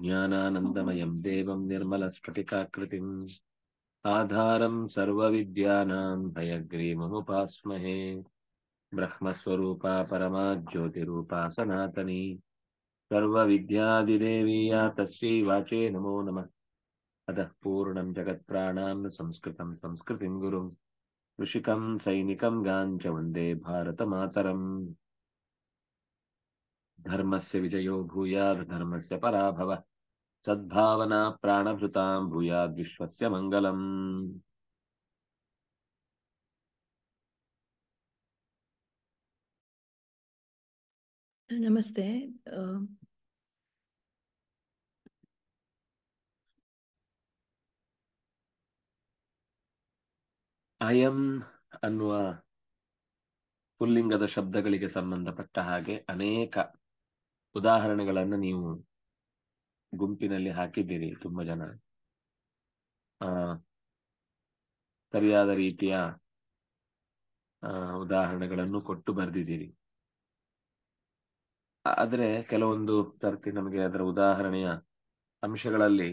ज्ञानानन्दमयं देवं निर्मलस्फटिकाकृतिम् आधारं सर्वविद्यानां भयग्रीवमुपास्महे ब्रह्मस्वरूपा परमा ज्योतिरूपा सनातनी सर्वविद्यादिदेवी या तस्यै वाचे नमो नमः अतः पूर्णं जगत्प्राणां संस्कृतं संस्कृतिं गुरुं कृषिकं सैनिकं गाञ्च वन्दे भारतमातरम् ಧರ್ಮಸ್ಯ ವಿಜಯೋ ಭೂಯಾದ್ ಧರ್ಮಸ್ಯ ಪರಾಭವ ಸದ್ಭಾವನಾ ಪ್ರಾಣಭೃತಾಂ ಭೂಯಾದ್ ವಿಶ್ವಸ್ಯ ಮಂಗಲಂ ನಮಸ್ತೆ ಅಯಂ ಅನ್ನುವ ಪುಲ್ಲಿಂಗದ ಶಬ್ದಗಳಿಗೆ ಸಂಬಂಧಪಟ್ಟ ಹಾಗೆ ಅನೇಕ ಉದಾಹರಣೆಗಳನ್ನು ನೀವು ಗುಂಪಿನಲ್ಲಿ ಹಾಕಿದ್ದೀರಿ ತುಂಬಾ ಜನ ಸರಿಯಾದ ರೀತಿಯ ಉದಾಹರಣೆಗಳನ್ನು ಕೊಟ್ಟು ಬರೆದಿದ್ದೀರಿ ಆದರೆ ಕೆಲವೊಂದು ತರ್ತಿ ನಮಗೆ ಅದರ ಉದಾಹರಣೆಯ ಅಂಶಗಳಲ್ಲಿ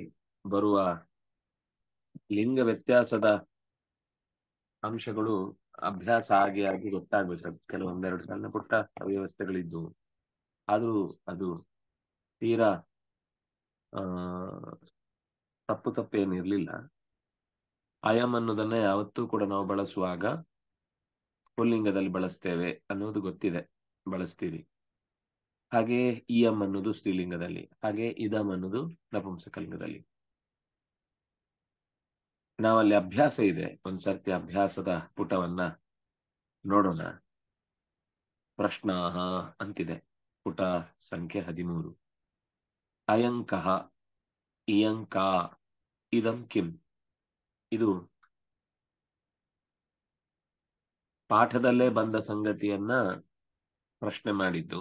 ಬರುವ ಲಿಂಗ ವ್ಯತ್ಯಾಸದ ಅಂಶಗಳು ಅಭ್ಯಾಸ ಆಗಿ ಆಗಿ ಗೊತ್ತಾಗ್ಬೇಕು ಕೆಲವೊಂದೆರಡು ಸಣ್ಣ ಪುಟ್ಟ ಅವ್ಯವಸ್ಥೆಗಳಿದ್ದು ಆದರೂ ಅದು ತೀರಾ ತಪ್ಪು ತಪ್ಪೇನಿರಲಿಲ್ಲ ಆಯಾಮ್ ಅನ್ನೋದನ್ನ ಯಾವತ್ತೂ ಕೂಡ ನಾವು ಬಳಸುವಾಗ ಪುಲ್ಲಿಂಗದಲ್ಲಿ ಬಳಸ್ತೇವೆ ಅನ್ನೋದು ಗೊತ್ತಿದೆ ಬಳಸ್ತೀವಿ ಹಾಗೆ ಎಂ ಅನ್ನೋದು ಸ್ತ್ರೀಲಿಂಗದಲ್ಲಿ ಹಾಗೆ ಇದಂ ಅನ್ನೋದು ನಪುಂಸಕಲಿಂಗದಲ್ಲಿ ನಾವಲ್ಲಿ ಅಭ್ಯಾಸ ಇದೆ ಒಂದ್ಸರ್ತಿ ಅಭ್ಯಾಸದ ಪುಟವನ್ನ ನೋಡೋಣ ಪ್ರಶ್ನಾಹ ಅಂತಿದೆ ಪುಟ ಸಂಖ್ಯೆ ಹದಿಮೂರು ಅಯಂಕಃ ಇಯಂಕ ಇದಂ ಕಿಂ ಇದು ಪಾಠದಲ್ಲೇ ಬಂದ ಸಂಗತಿಯನ್ನ ಪ್ರಶ್ನೆ ಮಾಡಿದ್ದು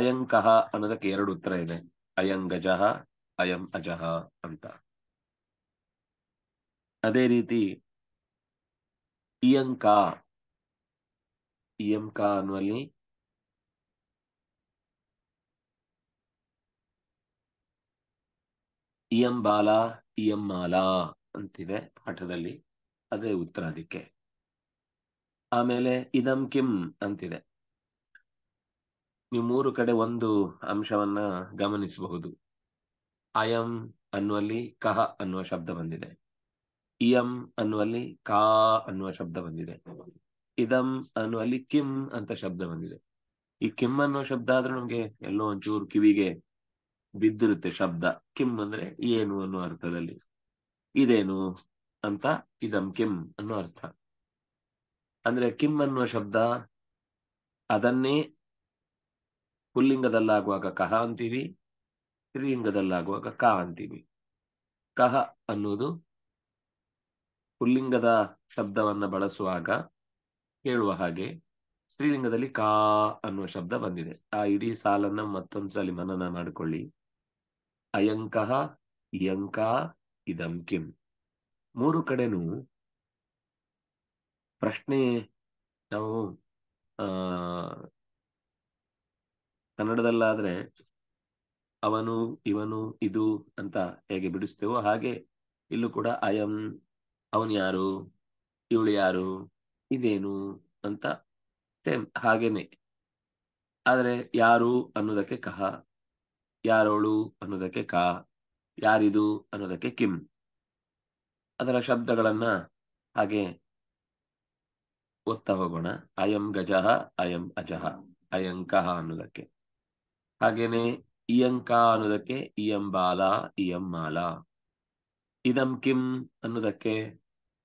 ಅಯಂಕಃ ಅನ್ನೋದಕ್ಕೆ ಎರಡು ಉತ್ತರ ಇದೆ ಅಯಂಗಜ ಅಯಂ ಅಜಃ ಅಂತ ಅದೇ ರೀತಿ ಇಯಂಕ ಇಯಂಕ ಅನ್ನುವಲ್ಲಿ ಇಯಂ ಬಾಲ ಇಯಂ ಮಾಲಾ ಅಂತಿದೆ ಪಾಠದಲ್ಲಿ ಅದೇ ಉತ್ತರ ಅದಕ್ಕೆ ಆಮೇಲೆ ಇದಂ ಕಿಂ ಅಂತಿದೆ ನೀವು ಮೂರು ಕಡೆ ಒಂದು ಅಂಶವನ್ನ ಗಮನಿಸಬಹುದು ಅಯಂ ಅನ್ನುವಲ್ಲಿ ಕಹ ಅನ್ನುವ ಶಬ್ದ ಬಂದಿದೆ ಇಯಂ ಅನ್ನುವಲ್ಲಿ ಕಾ ಅನ್ನುವ ಶಬ್ದ ಬಂದಿದೆ ಇದಂ ಅನ್ನುವಲ್ಲಿ ಕಿಂ ಅಂತ ಶಬ್ದ ಬಂದಿದೆ ಈ ಕಿಮ್ ಅನ್ನೋ ಶಬ್ದ ಆದ್ರೂ ನಮ್ಗೆ ಎಲ್ಲೋ ಒಂಚೂರು ಕಿವಿಗೆ ಬಿದ್ದಿರುತ್ತೆ ಶಬ್ದ ಕಿಮ್ ಅಂದ್ರೆ ಏನು ಅನ್ನೋ ಅರ್ಥದಲ್ಲಿ ಇದೇನು ಅಂತ ಇದಂ ಕಿಮ್ ಅನ್ನೋ ಅರ್ಥ ಅಂದ್ರೆ ಕಿಮ್ ಅನ್ನುವ ಶಬ್ದ ಅದನ್ನೇ ಪುಲ್ಲಿಂಗದಲ್ಲಾಗುವಾಗ ಕಹ ಅಂತೀವಿ ಸ್ತ್ರೀಲಿಂಗದಲ್ಲಾಗುವಾಗ ಕ ಅಂತೀವಿ ಕಹ ಅನ್ನೋದು ಪುಲ್ಲಿಂಗದ ಶಬ್ದವನ್ನ ಬಳಸುವಾಗ ಹೇಳುವ ಹಾಗೆ ಸ್ತ್ರೀಲಿಂಗದಲ್ಲಿ ಕಾ ಅನ್ನುವ ಶಬ್ದ ಬಂದಿದೆ ಆ ಇಡೀ ಸಾಲನ್ನ ಮತ್ತೊಂದ್ಸಲಿ ಮನನ ಮಾಡಿಕೊಳ್ಳಿ ಅಯಂಕಃ ಇಯಂಕ ಇದಂ ಕಿಂ ಮೂರು ಕಡೆನೂ ಪ್ರಶ್ನೆ ನಾವು ಕನ್ನಡದಲ್ಲಾದ್ರೆ ಅವನು ಇವನು ಇದು ಅಂತ ಹೇಗೆ ಬಿಡಿಸ್ತೇವೋ ಹಾಗೆ ಇಲ್ಲೂ ಕೂಡ ಅಯಂ ಅವನು ಯಾರು ಇವಳು ಯಾರು ಇದೇನು ಅಂತ ಸೇಮ್ ಹಾಗೇನೆ ಆದರೆ ಯಾರು ಅನ್ನೋದಕ್ಕೆ ಕಹ ಯಾರೋಳು ಅನ್ನೋದಕ್ಕೆ ಕಾ ಯಾರಿದು ಅನ್ನೋದಕ್ಕೆ ಕಿಂ ಅದರ ಶಬ್ದಗಳನ್ನ ಹಾಗೆ ಓದ್ತಾ ಹೋಗೋಣ ಅಯಂ ಗಜಃ ಅಯಂ ಅಜಃ ಅಯಂಕಃ ಅನ್ನೋದಕ್ಕೆ ಹಾಗೇನೆ ಇಯಂಕ ಅನ್ನೋದಕ್ಕೆ ಇಯಂ ಬಾಲ ಇಯಂ ಮಾಲ ಇದಂ ಕಿಂ ಅನ್ನೋದಕ್ಕೆ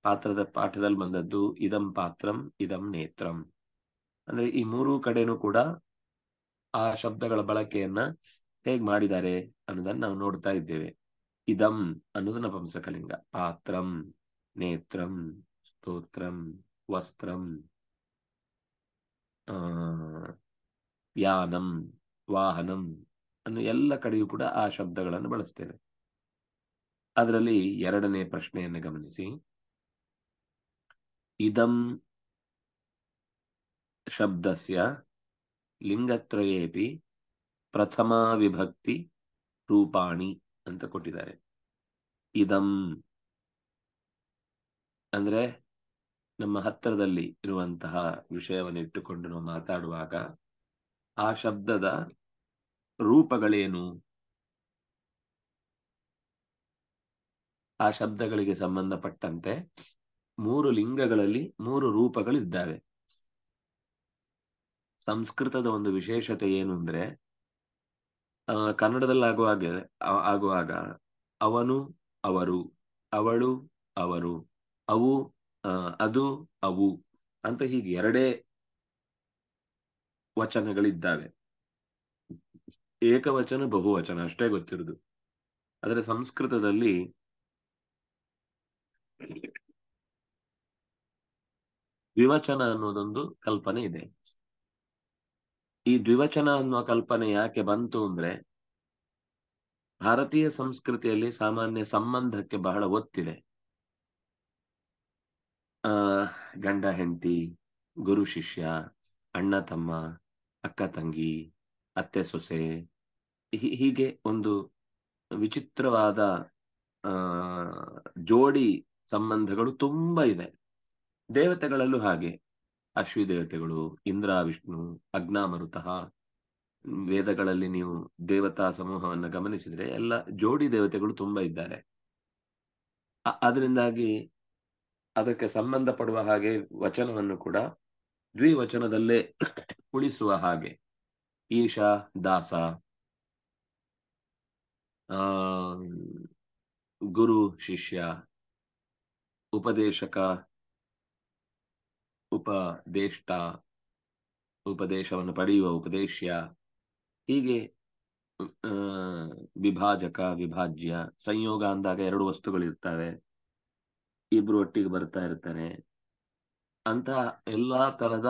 ಪಾತ್ರದ ಪಾಠದಲ್ಲಿ ಬಂದದ್ದು ಇದಂ ಪಾತ್ರಂ ಇದಂ ನೇತ್ರಂ ಅಂದ್ರೆ ಈ ಮೂರು ಕಡೆನೂ ಕೂಡ ಆ ಶಬ್ದಗಳ ಬಳಕೆಯನ್ನ ಹೇಗ್ ಮಾಡಿದ್ದಾರೆ ಅನ್ನೋದನ್ನ ನಾವು ನೋಡ್ತಾ ಇದ್ದೇವೆ ಇದಂ ಅನ್ನೋದು ನಪುಂಸಕಲಿಂಗ ಪಾತ್ರಂ ನೇತ್ರಂ ಸ್ತೋತ್ರಂ ವಸ್ತ್ರಂ ಆ ಯಾನಂ ವಾಹನಂ ಅನ್ನು ಎಲ್ಲ ಕಡೆಯೂ ಕೂಡ ಆ ಶಬ್ದಗಳನ್ನು ಬಳಸ್ತೇವೆ ಅದರಲ್ಲಿ ಎರಡನೇ ಪ್ರಶ್ನೆಯನ್ನು ಗಮನಿಸಿ ಇದಂ ಶಬ್ದಸ್ಯ ಲಿಂಗತ್ರಯೇಪಿ ಪ್ರಥಮ ವಿಭಕ್ತಿ ರೂಪಾಣಿ ಅಂತ ಕೊಟ್ಟಿದ್ದಾರೆ ಇದಂ ಅಂದ್ರೆ ನಮ್ಮ ಹತ್ತಿರದಲ್ಲಿ ಇರುವಂತಹ ವಿಷಯವನ್ನು ಇಟ್ಟುಕೊಂಡು ನಾವು ಮಾತಾಡುವಾಗ ಆ ಶಬ್ದದ ರೂಪಗಳೇನು ಆ ಶಬ್ದಗಳಿಗೆ ಸಂಬಂಧಪಟ್ಟಂತೆ ಮೂರು ಲಿಂಗಗಳಲ್ಲಿ ಮೂರು ರೂಪಗಳಿದ್ದಾವೆ ಸಂಸ್ಕೃತದ ಒಂದು ವಿಶೇಷತೆ ಏನು ಅಂದ್ರೆ ಕನ್ನಡದಲ್ಲಿ ಆಗುವ ಹಾಗೆ ಆಗುವಾಗ ಅವನು ಅವರು ಅವಳು ಅವರು ಅವು ಅದು ಅವು ಅಂತ ಹೀಗೆ ಎರಡೇ ವಚನಗಳಿದ್ದಾವೆ ಏಕವಚನ ಬಹುವಚನ ಅಷ್ಟೇ ಗೊತ್ತಿರುದು ಆದರೆ ಸಂಸ್ಕೃತದಲ್ಲಿ ವಿವಚನ ಅನ್ನೋದೊಂದು ಕಲ್ಪನೆ ಇದೆ ಈ ದ್ವಿವಚನ ಅನ್ನುವ ಕಲ್ಪನೆ ಯಾಕೆ ಬಂತು ಅಂದ್ರೆ ಭಾರತೀಯ ಸಂಸ್ಕೃತಿಯಲ್ಲಿ ಸಾಮಾನ್ಯ ಸಂಬಂಧಕ್ಕೆ ಬಹಳ ಒತ್ತಿದೆ ಆ ಗಂಡ ಹೆಂಡತಿ ಗುರು ಶಿಷ್ಯ ಅಣ್ಣ ತಮ್ಮ ಅಕ್ಕ ತಂಗಿ ಅತ್ತೆ ಸೊಸೆ ಹೀಗೆ ಒಂದು ವಿಚಿತ್ರವಾದ ಜೋಡಿ ಸಂಬಂಧಗಳು ತುಂಬಾ ಇದೆ ದೇವತೆಗಳಲ್ಲೂ ಹಾಗೆ ಅಶ್ವಿ ದೇವತೆಗಳು ಇಂದ್ರ ವಿಷ್ಣು ಅಗ್ನಾಮರುತಃ ವೇದಗಳಲ್ಲಿ ನೀವು ದೇವತಾ ಸಮೂಹವನ್ನು ಗಮನಿಸಿದ್ರೆ ಎಲ್ಲ ಜೋಡಿ ದೇವತೆಗಳು ತುಂಬಾ ಇದ್ದಾರೆ ಅದರಿಂದಾಗಿ ಅದಕ್ಕೆ ಸಂಬಂಧ ಹಾಗೆ ವಚನವನ್ನು ಕೂಡ ದ್ವಿವಚನದಲ್ಲೇ ಉಳಿಸುವ ಹಾಗೆ ಈಶಾ ದಾಸ ಆ ಗುರು ಶಿಷ್ಯ ಉಪದೇಶಕ ಉಪದೇಷ್ಟ ಉಪದೇಶವನ್ನು ಪಡೆಯುವ ಉಪದೇಶ್ಯ ಹೀಗೆ ವಿಭಾಜಕ ವಿಭಾಜ್ಯ ಸಂಯೋಗ ಅಂದಾಗ ಎರಡು ವಸ್ತುಗಳಿರ್ತವೆ ಇಬ್ರು ಒಟ್ಟಿಗೆ ಬರ್ತಾ ಇರ್ತಾರೆ ಅಂತ ಎಲ್ಲಾ ತರದ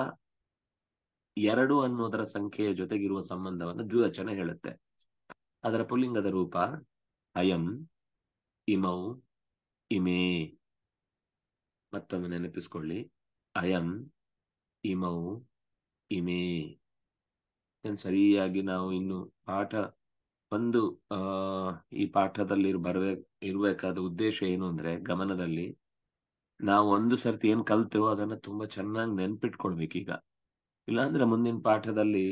ಎರಡು ಅನ್ನೋದರ ಸಂಖ್ಯೆಯ ಜೊತೆಗಿರುವ ಸಂಬಂಧವನ್ನು ದ್ವಿವಚನ ಹೇಳುತ್ತೆ ಅದರ ಪುಲ್ಲಿಂಗದ ರೂಪ ಅಯಂ ಇಮೌ ಇಮೇ ಮತ್ತೊಮ್ಮೆ ನೆನಪಿಸ್ಕೊಳ್ಳಿ ಅಯಂ ಇಮೌ ಇಮೇ ಸರಿಯಾಗಿ ನಾವು ಇನ್ನು ಪಾಠ ಒಂದು ಈ ಪಾಠದಲ್ಲಿ ಬರ್ಬೇಕು ಇರಬೇಕಾದ ಉದ್ದೇಶ ಏನು ಅಂದ್ರೆ ಗಮನದಲ್ಲಿ ನಾವು ಒಂದು ಸರ್ತಿ ಏನ್ ಕಲ್ತೇವೋ ಅದನ್ನ ತುಂಬಾ ಚೆನ್ನಾಗಿ ನೆನ್ಪಿಟ್ಕೊಳ್ಬೇಕೀಗ ಇಲ್ಲಾಂದ್ರೆ ಮುಂದಿನ ಪಾಠದಲ್ಲಿ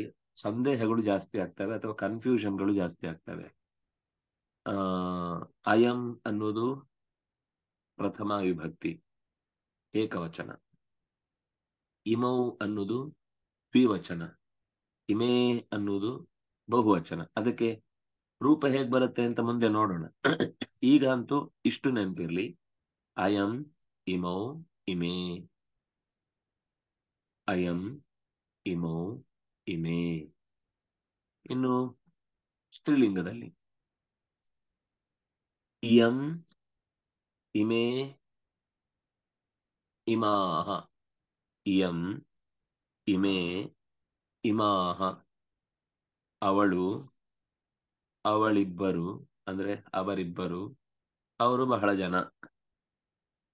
ಸಂದೇಹಗಳು ಜಾಸ್ತಿ ಆಗ್ತವೆ ಅಥವಾ ಕನ್ಫ್ಯೂಷನ್ಗಳು ಜಾಸ್ತಿ ಆಗ್ತವೆ ಆ ಅಯಂ ಅನ್ನೋದು ಪ್ರಥಮ ವಿಭಕ್ತಿ ಏಕವಚನ ಇಮೌ ಅನ್ನೋದು ದ್ವಿವಚನ ಇಮೇ ಅನ್ನೋದು ಬಹುವಚನ ಅದಕ್ಕೆ ರೂಪ ಹೇಗ್ ಬರುತ್ತೆ ಅಂತ ಮುಂದೆ ನೋಡೋಣ ಈಗ ಅಂತೂ ಇಷ್ಟು ನೆನಪಿರ್ಲಿ ಅಯಂ ಇಮೌ ಇಮೇ ಅಯಂ ಇಮೌ ಇಮೇ ಇನ್ನು ಸ್ತ್ರೀಲಿಂಗದಲ್ಲಿ ಇಯಂ ಇಮೇ ಇಮಾಹ ಇಯಂ ಇಮೇ ಇಮಾಹ ಅವಳು ಅವಳಿಬ್ಬರು ಅಂದ್ರೆ ಅವರಿಬ್ಬರು ಅವರು ಬಹಳ ಜನ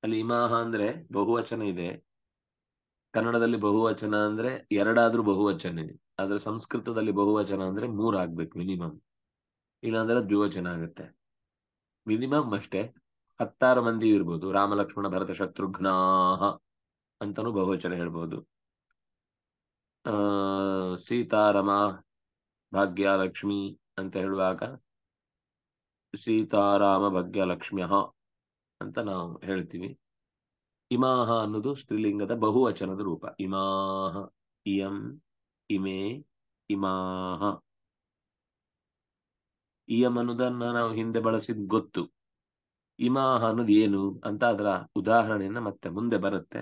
ಅಲ್ಲಿ ಇಮಾಹ ಅಂದ್ರೆ ಬಹುವಚನ ಇದೆ ಕನ್ನಡದಲ್ಲಿ ಬಹುವಚನ ಅಂದ್ರೆ ಎರಡಾದ್ರೂ ಬಹುವಚನ ಇದೆ ಆದ್ರೆ ಸಂಸ್ಕೃತದಲ್ಲಿ ಬಹುವಚನ ಅಂದ್ರೆ ಮೂರಾಗ್ಬೇಕು ಮಿನಿಮಮ್ ಇಲ್ಲಾಂದ್ರೆ ದ್ವಿವಚನ ಆಗುತ್ತೆ ಮಿನಿಮಮ್ ಅಷ್ಟೇ ಹತ್ತಾರು ಮಂದಿ ಇರ್ಬೋದು ರಾಮಲಕ್ಷ್ಮಣ ಭರತ ಶತ್ರುಘ್ನಾಹ ಅಂತನೂ ಬಹುವಚನ ಹೇಳ್ಬೋದು ಆ ಸೀತಾರಮ ಭಾಗ್ಯಲಕ್ಷ್ಮಿ ಅಂತ ಹೇಳುವಾಗ ಸೀತಾರಾಮ ಭಾಗ್ಯಲಕ್ಷ್ಮ್ಯ ಅಂತ ನಾವು ಹೇಳ್ತೀವಿ ಇಮಾಹ ಅನ್ನೋದು ಸ್ತ್ರೀಲಿಂಗದ ಬಹುವಚನದ ರೂಪ ಇಮಾಹ ಇಯಂ ಇಮೇ ಇಮಾಹ ಇಯಂ ಅನ್ನೋದನ್ನ ನಾವು ಹಿಂದೆ ಬಳಸಿದ್ ಗೊತ್ತು ಇಮಾಹ ಅನ್ನೋದು ಏನು ಅಂತ ಅದರ ಉದಾಹರಣೆಯನ್ನ ಮತ್ತೆ ಮುಂದೆ ಬರುತ್ತೆ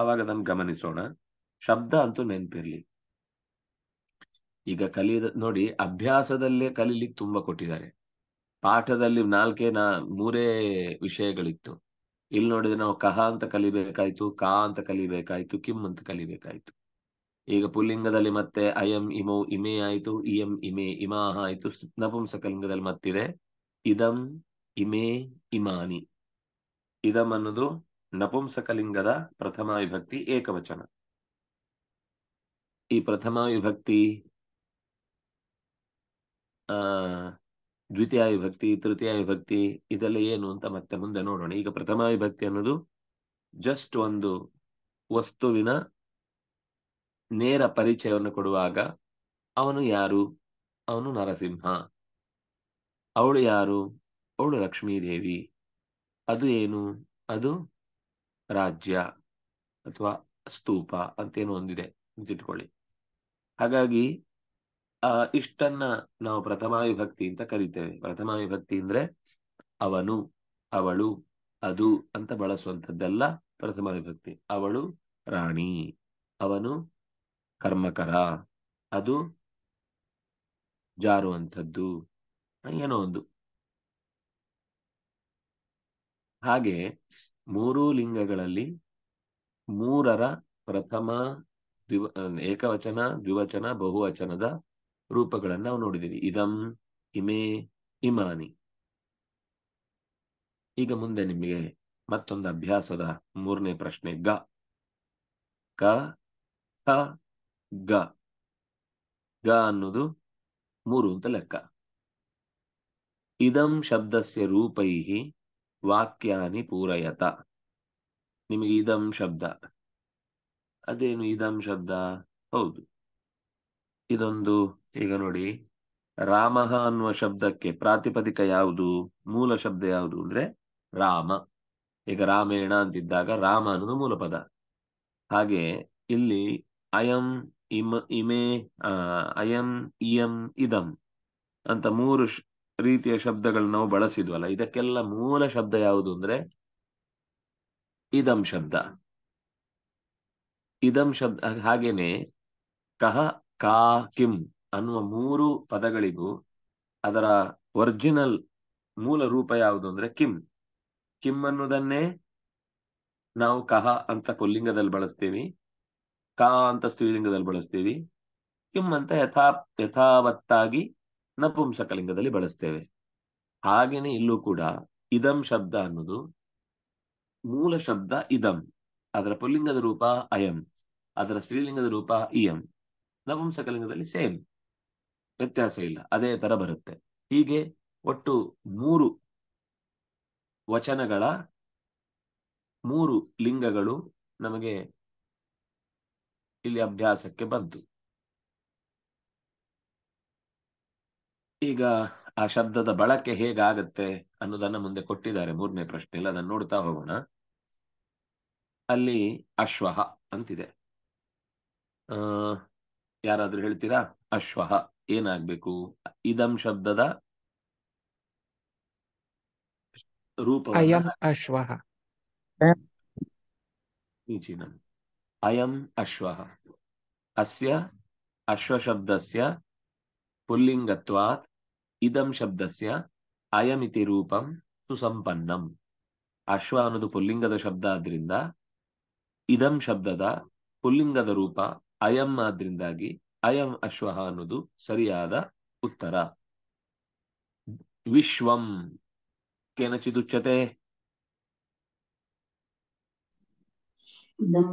ಅವಾಗ ಅದನ್ನು ಗಮನಿಸೋಣ ಶಬ್ದ ಅಂತೂ ನೆನಪಿರ್ಲಿ ಈಗ ಕಲಿಯದ ನೋಡಿ ಅಭ್ಯಾಸದಲ್ಲೇ ಕಲೀಲಿಕ್ಕೆ ತುಂಬಾ ಕೊಟ್ಟಿದ್ದಾರೆ ಪಾಠದಲ್ಲಿ ನಾಲ್ಕೇ ನಾ ಮೂರೇ ವಿಷಯಗಳಿತ್ತು ಇಲ್ಲಿ ನೋಡಿದ್ರೆ ನಾವು ಕಹ ಅಂತ ಕಲಿಬೇಕಾಯ್ತು ಕಾ ಅಂತ ಕಲಿಬೇಕಾಯ್ತು ಕಿಮ್ ಅಂತ ಕಲಿಬೇಕಾಯ್ತು ಈಗ ಪುಲ್ಲಿಂಗದಲ್ಲಿ ಮತ್ತೆ ಅಯಂ ಇಮೌ ಇಮೆ ಆಯ್ತು ಇಯಂ ಇಮೆ ಇಮಾಹ ಆಯ್ತು ನಪುಂಸಕಲಿಂಗದಲ್ಲಿ ಮತ್ತಿದೆ ಇದಂ ಇಮೇ ಇಮಾನಿ ಇದಂ ಅನ್ನೋದು ನಪುಂಸಕಲಿಂಗದ ಪ್ರಥಮ ವಿಭಕ್ತಿ ಏಕವಚನ ಈ ಪ್ರಥಮ ವಿಭಕ್ತಿ ಆ ದ್ವಿತೀಯ ವಿಭಕ್ತಿ ತೃತೀಯ ವಿಭಕ್ತಿ ಇದೆಲ್ಲ ಏನು ಅಂತ ಮತ್ತೆ ಮುಂದೆ ನೋಡೋಣ ಈಗ ಪ್ರಥಮ ವಿಭಕ್ತಿ ಅನ್ನೋದು ಜಸ್ಟ್ ಒಂದು ವಸ್ತುವಿನ ನೇರ ಪರಿಚಯವನ್ನು ಕೊಡುವಾಗ ಅವನು ಯಾರು ಅವನು ನರಸಿಂಹ ಅವಳು ಯಾರು ಅವಳು ಲಕ್ಷ್ಮೀದೇವಿ ಅದು ಏನು ಅದು ರಾಜ್ಯ ಅಥವಾ ಸ್ತೂಪ ಅಂತೇನು ಒಂದಿದೆ ಅಂತ ಇಟ್ಕೊಳ್ಳಿ ಹಾಗಾಗಿ ಆ ಇಷ್ಟನ್ನ ನಾವು ಪ್ರಥಮ ವಿಭಕ್ತಿ ಅಂತ ಕರಿತೇವೆ ಪ್ರಥಮ ವಿಭಕ್ತಿ ಅಂದ್ರೆ ಅವನು ಅವಳು ಅದು ಅಂತ ಬಳಸುವಂಥದ್ದೆಲ್ಲ ಪ್ರಥಮ ವಿಭಕ್ತಿ ಅವಳು ರಾಣಿ ಅವನು ಕರ್ಮಕರ ಅದು ಜಾರುವಂಥದ್ದು ಏನೋ ಒಂದು ಹಾಗೆ ಮೂರೂ ಲಿಂಗಗಳಲ್ಲಿ ಮೂರರ ಪ್ರಥಮ ದ್ವಿವ ಏಕವಚನ ದ್ವಿವಚನ ಬಹುವಚನದ ರೂಪಗಳನ್ನು ನಾವು ನೋಡಿದ್ದೀವಿ ಇದಂ ಇಮೇ ಇಮಾನಿ ಈಗ ಮುಂದೆ ನಿಮಗೆ ಮತ್ತೊಂದು ಅಭ್ಯಾಸದ ಮೂರನೇ ಪ್ರಶ್ನೆ ಗ ಕ ಗ ಗ ಅನ್ನೋದು ಮೂರು ಅಂತ ಲೆಕ್ಕ ಇದಂ ಶಬ್ದಸ್ಯ ರೂಪೈಹಿ ವಾಕ್ಯಾನಿ ಪೂರಯತ ನಿಮಗೆ ಇದಂ ಶಬ್ದ ಅದೇನು ಇದಂ ಶಬ್ದ ಹೌದು ಇದೊಂದು ಈಗ ನೋಡಿ ರಾಮ ಅನ್ನುವ ಶಬ್ದಕ್ಕೆ ಪ್ರಾತಿಪದಿಕ ಯಾವುದು ಮೂಲ ಶಬ್ದ ಯಾವುದು ಅಂದ್ರೆ ರಾಮ ಈಗ ರಾಮೇಣ ಅಂತಿದ್ದಾಗ ರಾಮ ಅನ್ನೋದು ಮೂಲ ಪದ ಹಾಗೆ ಇಲ್ಲಿ ಅಯಂ ಇಮ ಇಮೆ ಅಯಂ ಇಯಂ ಇದಂ ಅಂತ ಮೂರು ರೀತಿಯ ಶಬ್ದಗಳನ್ನ ನಾವು ಬಳಸಿದ್ವಲ್ಲ ಇದಕ್ಕೆಲ್ಲ ಮೂಲ ಶಬ್ದ ಯಾವುದು ಅಂದ್ರೆ ಇದಂ ಶಬ್ದ ಇದಂ ಶಬ್ದ ಹಾಗೇನೆ ಕಹ ಕಾ ಕಿಂ ಅನ್ನುವ ಮೂರು ಪದಗಳಿಗೂ ಅದರ ಒರಿಜಿನಲ್ ಮೂಲ ರೂಪ ಯಾವುದು ಅಂದ್ರೆ ಕಿಂ ಕಿಂ ಅನ್ನೋದನ್ನೇ ನಾವು ಕಹ ಅಂತ ಪುಲ್ಲಿಂಗದಲ್ಲಿ ಬಳಸ್ತೀವಿ ಕಾ ಅಂತ ಸ್ತ್ರೀಲಿಂಗದಲ್ಲಿ ಬಳಸ್ತೀವಿ ಕಿಂ ಅಂತ ಯಥಾ ಯಥಾವತ್ತಾಗಿ ನಪುಂಸಕಲಿಂಗದಲ್ಲಿ ಬಳಸ್ತೇವೆ ಹಾಗೇನೆ ಇಲ್ಲೂ ಕೂಡ ಇದಂ ಶಬ್ದ ಅನ್ನೋದು ಮೂಲ ಶಬ್ದ ಇದಂ ಅದರ ಪುಲ್ಲಿಂಗದ ರೂಪ ಅಯಂ ಅದರ ಸ್ತ್ರೀಲಿಂಗದ ರೂಪ ಇಯಂ ನಪುಂಸಕಲಿಂಗದಲ್ಲಿ ಸೇಮ್ ವ್ಯತ್ಯಾಸ ಇಲ್ಲ ಅದೇ ತರ ಬರುತ್ತೆ ಹೀಗೆ ಒಟ್ಟು ಮೂರು ವಚನಗಳ ಮೂರು ಲಿಂಗಗಳು ನಮಗೆ ಇಲ್ಲಿ ಅಭ್ಯಾಸಕ್ಕೆ ಬಂತು ಈಗ ಆ ಶಬ್ದದ ಬಳಕೆ ಹೇಗಾಗತ್ತೆ ಅನ್ನೋದನ್ನ ಮುಂದೆ ಕೊಟ್ಟಿದ್ದಾರೆ ಮೂರನೇ ಪ್ರಶ್ನೆ ಇಲ್ಲ ಅದನ್ನ ನೋಡ್ತಾ ಹೋಗೋಣ ಅಲ್ಲಿ ಅಶ್ವಹ ಅಂತಿದೆ ಆ ಯಾರಾದ್ರೂ ಹೇಳ್ತೀರಾ ಅಶ್ವಹ ಏನಾಗ್ಬೇಕು ಇದಂ ಶಬ್ದದ ರೂಪ ಅಶ್ವಹ ಅಯಂ ಅಶ್ವಹ ಅಸ್ಯ ಅಶ್ವಶಬ್ದಸ್ಯ ಪುಲ್ಲಿಂಗತ್ವಾತ್ ಇದಂ ಶಬ್ದಸ್ಯ ಅಯಮಿತಿ ರೂಪಂ ಸುಸಂಪನ್ನಂ ಅಶ್ವ ಅನ್ನೋದು ಪುಲ್ಲಿಂಗದ ಶಬ್ದ ಆದ್ರಿಂದ ಇದಂ ಶಬ್ದದ ಪುಲ್ಲಿಂಗದ ರೂಪ ಅಯಂ ಆದ್ರಿಂದಾಗಿ ಅಯಂ ಅಶ್ವ ಅನ್ನೋದು ಸರಿಯಾದ ಉತ್ತರ ವಿಶ್ವಂ ಕೇನಚಿದುಚ್ಯತೆ ಇದಂ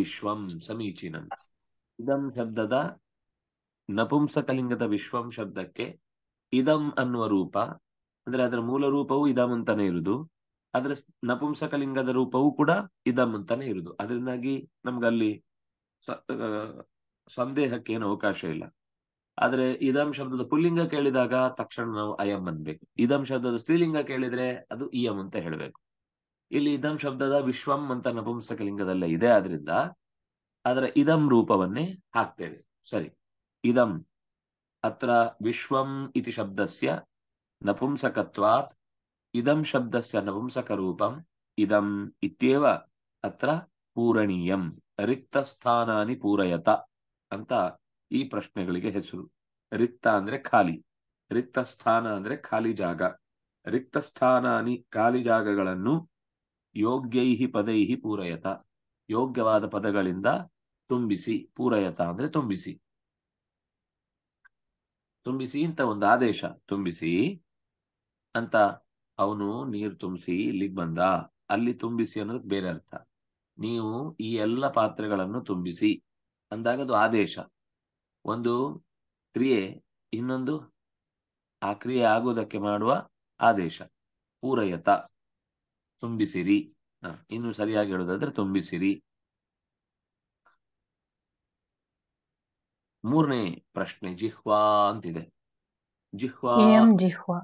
ವಿಶ್ವಂ ಸಮೀಚೀನಂ ಇದಂ ಶಬ್ದದ ನಪುಂಸಕಲಿಂಗದ ವಿಶ್ವಂ ಶಬ್ದಕ್ಕೆ ಇದಂ ಅನ್ನುವ ರೂಪ ಅಂದ್ರೆ ಅದರ ಮೂಲ ರೂಪವು ಇದಂ ಅಂತಾನೆ ಇರುದು ಅದರ ನಪುಂಸಕಲಿಂಗದ ರೂಪವೂ ಕೂಡ ಇದಂ ಅಂತಾನೆ ಇರುದು ಅದರಿಂದಾಗಿ ನಮ್ಗಲ್ಲಿ ಸಂದೇಹಕ್ಕೆ ಏನು ಅವಕಾಶ ಇಲ್ಲ ಆದ್ರೆ ಇದಂ ಶಬ್ದದ ಪುಲ್ಲಿಂಗ ಕೇಳಿದಾಗ ತಕ್ಷಣ ನಾವು ಅಯಂ ಅನ್ಬೇಕು ಇದಂ ಶಬ್ದದ ಸ್ತ್ರೀಲಿಂಗ ಕೇಳಿದ್ರೆ ಅದು ಇಯಂ ಅಂತ ಹೇಳಬೇಕು ಇಲ್ಲಿ ಇದಂ ಶಬ್ದದ ವಿಶ್ವಂ ಅಂತ ನಪುಂಸಕಲಿಂಗದಲ್ಲೇ ಇದೆ ಆದ್ರಿಂದ ಅದರ ಇದಂ ರೂಪವನ್ನೇ ಹಾಕ್ತೇವೆ ಸರಿ ಇದಂ ಅತ್ರ ವಿಶ್ವಂ ಇತಿ ಶಬ್ದಸ್ಯ ನಪುಂಸಕತ್ವಾತ್ ಇದಂ ಶಬ್ದಸ್ಯ ನಪುಂಸಕರೂಪಂ ಇದಂ ಇತ್ಯೇವ ಅತ್ರ ಪೂರಣೀಯಂ ರಿಕ್ತ ಸ್ಥಾನಾನಿ ಪೂರಯತ ಅಂತ ಈ ಪ್ರಶ್ನೆಗಳಿಗೆ ಹೆಸರು ರಿಕ್ತ ಅಂದ್ರೆ ಖಾಲಿ ರಿಕ್ತ ಸ್ಥಾನ ಅಂದ್ರೆ ಖಾಲಿ ಜಾಗ ರಿಕ್ತ ಸ್ಥಾನಾನಿ ಖಾಲಿ ಜಾಗಗಳನ್ನು ಯೋಗ್ಯೈಹಿ ಪದೈಹಿ ಪೂರಯತ ಯೋಗ್ಯವಾದ ಪದಗಳಿಂದ ತುಂಬಿಸಿ ಪೂರಯತ ಅಂದ್ರೆ ತುಂಬಿಸಿ ತುಂಬಿಸಿ ಅಂತ ಒಂದು ಆದೇಶ ತುಂಬಿಸಿ ಅಂತ ಅವನು ನೀರು ತುಂಬಿಸಿ ಇಲ್ಲಿಗೆ ಬಂದ ಅಲ್ಲಿ ತುಂಬಿಸಿ ಅನ್ನೋದಕ್ಕೆ ಬೇರೆ ಅರ್ಥ ನೀವು ಈ ಎಲ್ಲ ಪಾತ್ರೆಗಳನ್ನು ತುಂಬಿಸಿ ಅಂದಾಗ ಅದು ಆದೇಶ ಒಂದು ಕ್ರಿಯೆ ಇನ್ನೊಂದು ಆ ಕ್ರಿಯೆ ಆಗುವುದಕ್ಕೆ ಮಾಡುವ ಆದೇಶ ಪೂರಯತ ತುಂಬಿಸಿರಿ ಇನ್ನು ಸರಿಯಾಗಿ ಹೇಳೋದಾದ್ರೆ ತುಂಬಿಸಿರಿ ಮೂರನೇ ಪ್ರಶ್ನೆ ಜಿಹ್ವಾ ಅಂತಿದೆ ಜಿಹ್ವಾ ಜಿಹ್ವಾ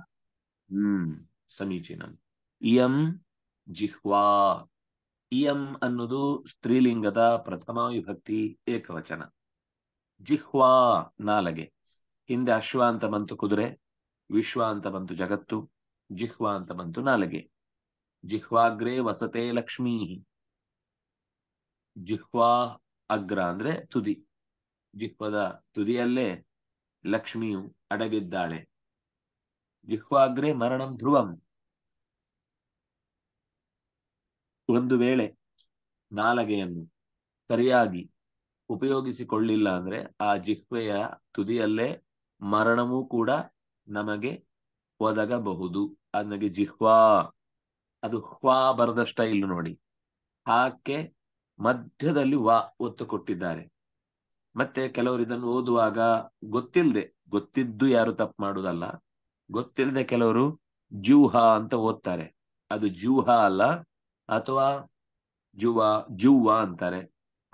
ಹ್ಮ್ ಸಮೀಚೀನ ಇಯಂ ಜಿಹ್ವಾ ಇಯಂ ಅನ್ನೋದು ಸ್ತ್ರೀಲಿಂಗದ ಪ್ರಥಮ ವಿಭಕ್ತಿ ಏಕವಚನ ಜಿಹ್ವಾ ನಾಲಗೆ ಹಿಂದೆ ಅಶ್ವ ಅಂತ ಬಂತು ಕುದುರೆ ವಿಶ್ವ ಅಂತ ಬಂತು ಜಗತ್ತು ಜಿಹ್ವಾ ಅಂತ ಬಂತು ನಾಲಗೆ ಜಿಹ್ವಾಗ್ರೆ ವಸತೆ ಲಕ್ಷ್ಮೀ ಜಿಹ್ವಾ ಅಗ್ರ ಅಂದ್ರೆ ತುದಿ ಜಿಹ್ವದ ತುದಿಯಲ್ಲೇ ಲಕ್ಷ್ಮಿಯು ಅಡಗಿದ್ದಾಳೆ ಜಿಹ್ವಾಗ್ರೆ ಮರಣಂ ಧ್ರುವಂ ಒಂದು ವೇಳೆ ನಾಲಗೆಯನ್ನು ಸರಿಯಾಗಿ ಉಪಯೋಗಿಸಿಕೊಳ್ಳಿಲ್ಲ ಅಂದ್ರೆ ಆ ಜಿಹ್ವೆಯ ತುದಿಯಲ್ಲೇ ಮರಣವೂ ಕೂಡ ನಮಗೆ ಒದಗಬಹುದು ನನಗೆ ಜಿಹ್ವಾ ಅದು ಹ್ವಾ ಬರದಷ್ಟ ಇಲ್ಲ ನೋಡಿ ಹಾಕೆ ಮಧ್ಯದಲ್ಲಿ ವಾ ಒತ್ತು ಕೊಟ್ಟಿದ್ದಾರೆ ಮತ್ತೆ ಕೆಲವರು ಇದನ್ನು ಓದುವಾಗ ಗೊತ್ತಿಲ್ಲದೆ ಗೊತ್ತಿದ್ದು ಯಾರು ತಪ್ಪು ಮಾಡುವುದಲ್ಲ ಗೊತ್ತಿಲ್ಲದೆ ಕೆಲವರು ಜೂಹ ಅಂತ ಓದ್ತಾರೆ ಅದು ಜೂಹ ಅಲ್ಲ ಅಥವಾ ಜುವ ಜೂವ ಅಂತಾರೆ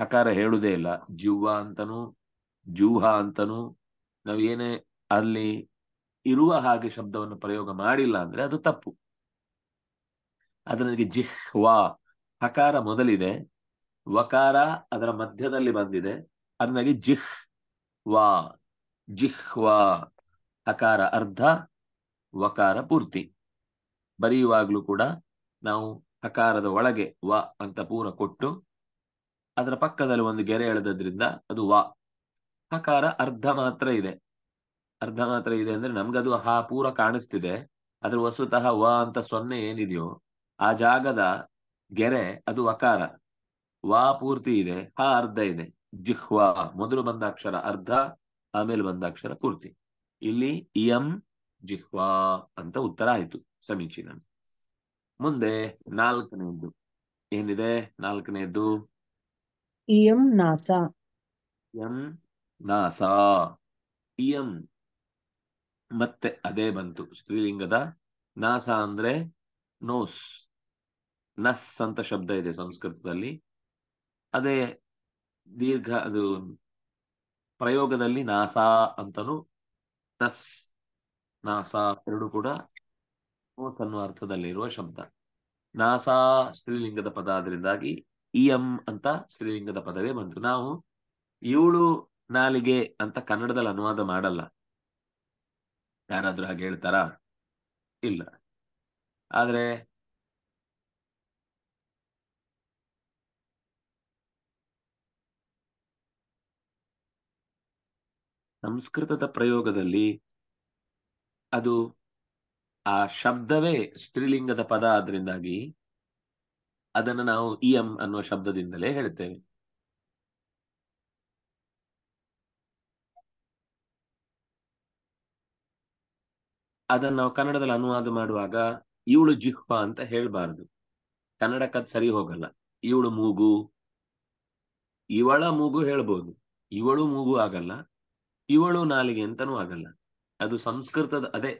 ಹಕಾರ ಹೇಳುವುದೇ ಇಲ್ಲ ಜುವಾ ಅಂತನೂ ಜೂಹ ಅಂತನೂ ನಾವು ಏನೇ ಅಲ್ಲಿ ಇರುವ ಹಾಗೆ ಶಬ್ದವನ್ನು ಪ್ರಯೋಗ ಮಾಡಿಲ್ಲ ಅಂದ್ರೆ ಅದು ತಪ್ಪು ನನಗೆ ಜಿಹ್ವಾ ಹಕಾರ ಮೊದಲಿದೆ ವಕಾರ ಅದರ ಮಧ್ಯದಲ್ಲಿ ಬಂದಿದೆ ಆಮೇಲೆ ಜಿಹ್ ವಾ ಜಿಹ್ವಾ ಹಕಾರ ಅರ್ಧ ವಕಾರ ಪೂರ್ತಿ ಬರೆಯುವಾಗಲೂ ಕೂಡ ನಾವು ಹಕಾರದ ಒಳಗೆ ವ ಅಂತ ಪೂರ ಕೊಟ್ಟು ಅದರ ಪಕ್ಕದಲ್ಲಿ ಒಂದು ಗೆರೆ ಎಳೆದ್ರಿಂದ ಅದು ವ ಹಕಾರ ಅರ್ಧ ಮಾತ್ರ ಇದೆ ಅರ್ಧ ಮಾತ್ರ ಇದೆ ಅಂದ್ರೆ ನಮ್ಗದು ಹಾ ಪೂರ ಕಾಣಿಸ್ತಿದೆ ಅದ್ರ ವಸ್ತುತಃ ವ ಅಂತ ಸೊನ್ನೆ ಏನಿದೆಯೋ ಆ ಜಾಗದ ಗೆರೆ ಅದು ವಕಾರ ವಾ ಪೂರ್ತಿ ಇದೆ ಹಾ ಅರ್ಧ ಇದೆ ಜಿಹ್ವಾ ಮೊದಲು ಬಂದ ಅಕ್ಷರ ಅರ್ಧ ಆಮೇಲೆ ಬಂದ ಅಕ್ಷರ ಪೂರ್ತಿ ಇಲ್ಲಿ ಇಯಂ ಜಿಹ್ವಾ ಅಂತ ಉತ್ತರ ಆಯಿತು ಸಮೀಚೀನ ಮುಂದೆ ನಾಲ್ಕನೆಯದ್ದು ಏನಿದೆ ನಾಲ್ಕನೆಯದ್ದು ಇಯಂ ನಾಸಾ ಎಂ ನಾಸಾ ಇಯಂ ಮತ್ತೆ ಅದೇ ಬಂತು ಸ್ತ್ರೀಲಿಂಗದ ನಾಸ ಅಂದ್ರೆ ನೋಸ್ ನಸ್ ಅಂತ ಶಬ್ದ ಇದೆ ಸಂಸ್ಕೃತದಲ್ಲಿ ಅದೇ ದೀರ್ಘ ಅದು ಪ್ರಯೋಗದಲ್ಲಿ ನಾಸಾ ಅಂತನೂ ನಸ್ ನಾಸಾ ಎರಡು ಕೂಡ ಅನ್ನುವ ಅರ್ಥದಲ್ಲಿರುವ ಶಬ್ದ ನಾಸಾ ಸ್ತ್ರೀಲಿಂಗದ ಪದ ಆದ್ರಿಂದಾಗಿ ಇಎಂ ಅಂತ ಸ್ತ್ರೀಲಿಂಗದ ಪದವೇ ಬಂತು ನಾವು ಏಳು ನಾಲಿಗೆ ಅಂತ ಕನ್ನಡದಲ್ಲಿ ಅನುವಾದ ಮಾಡಲ್ಲ ಯಾರಾದ್ರೂ ಹಾಗೆ ಹೇಳ್ತಾರಾ ಇಲ್ಲ ಆದ್ರೆ ಸಂಸ್ಕೃತದ ಪ್ರಯೋಗದಲ್ಲಿ ಅದು ಆ ಶಬ್ದವೇ ಸ್ತ್ರೀಲಿಂಗದ ಪದ ಆದ್ರಿಂದಾಗಿ ಅದನ್ನು ನಾವು ಇಯಂ ಅನ್ನೋ ಶಬ್ದದಿಂದಲೇ ಹೇಳ್ತೇವೆ ಅದನ್ನ ನಾವು ಕನ್ನಡದಲ್ಲಿ ಅನುವಾದ ಮಾಡುವಾಗ ಇವಳು ಜಿಹ್ವ ಅಂತ ಹೇಳಬಾರದು ಕನ್ನಡಕ್ಕದ್ ಸರಿ ಹೋಗಲ್ಲ ಇವಳು ಮೂಗು ಇವಳ ಮೂಗು ಹೇಳ್ಬೋದು ಇವಳು ಮೂಗು ಆಗಲ್ಲ ಇವಳು ನಾಲಿಗೆ ಅಂತನೂ ಆಗಲ್ಲ ಅದು ಸಂಸ್ಕೃತದ ಅದೇ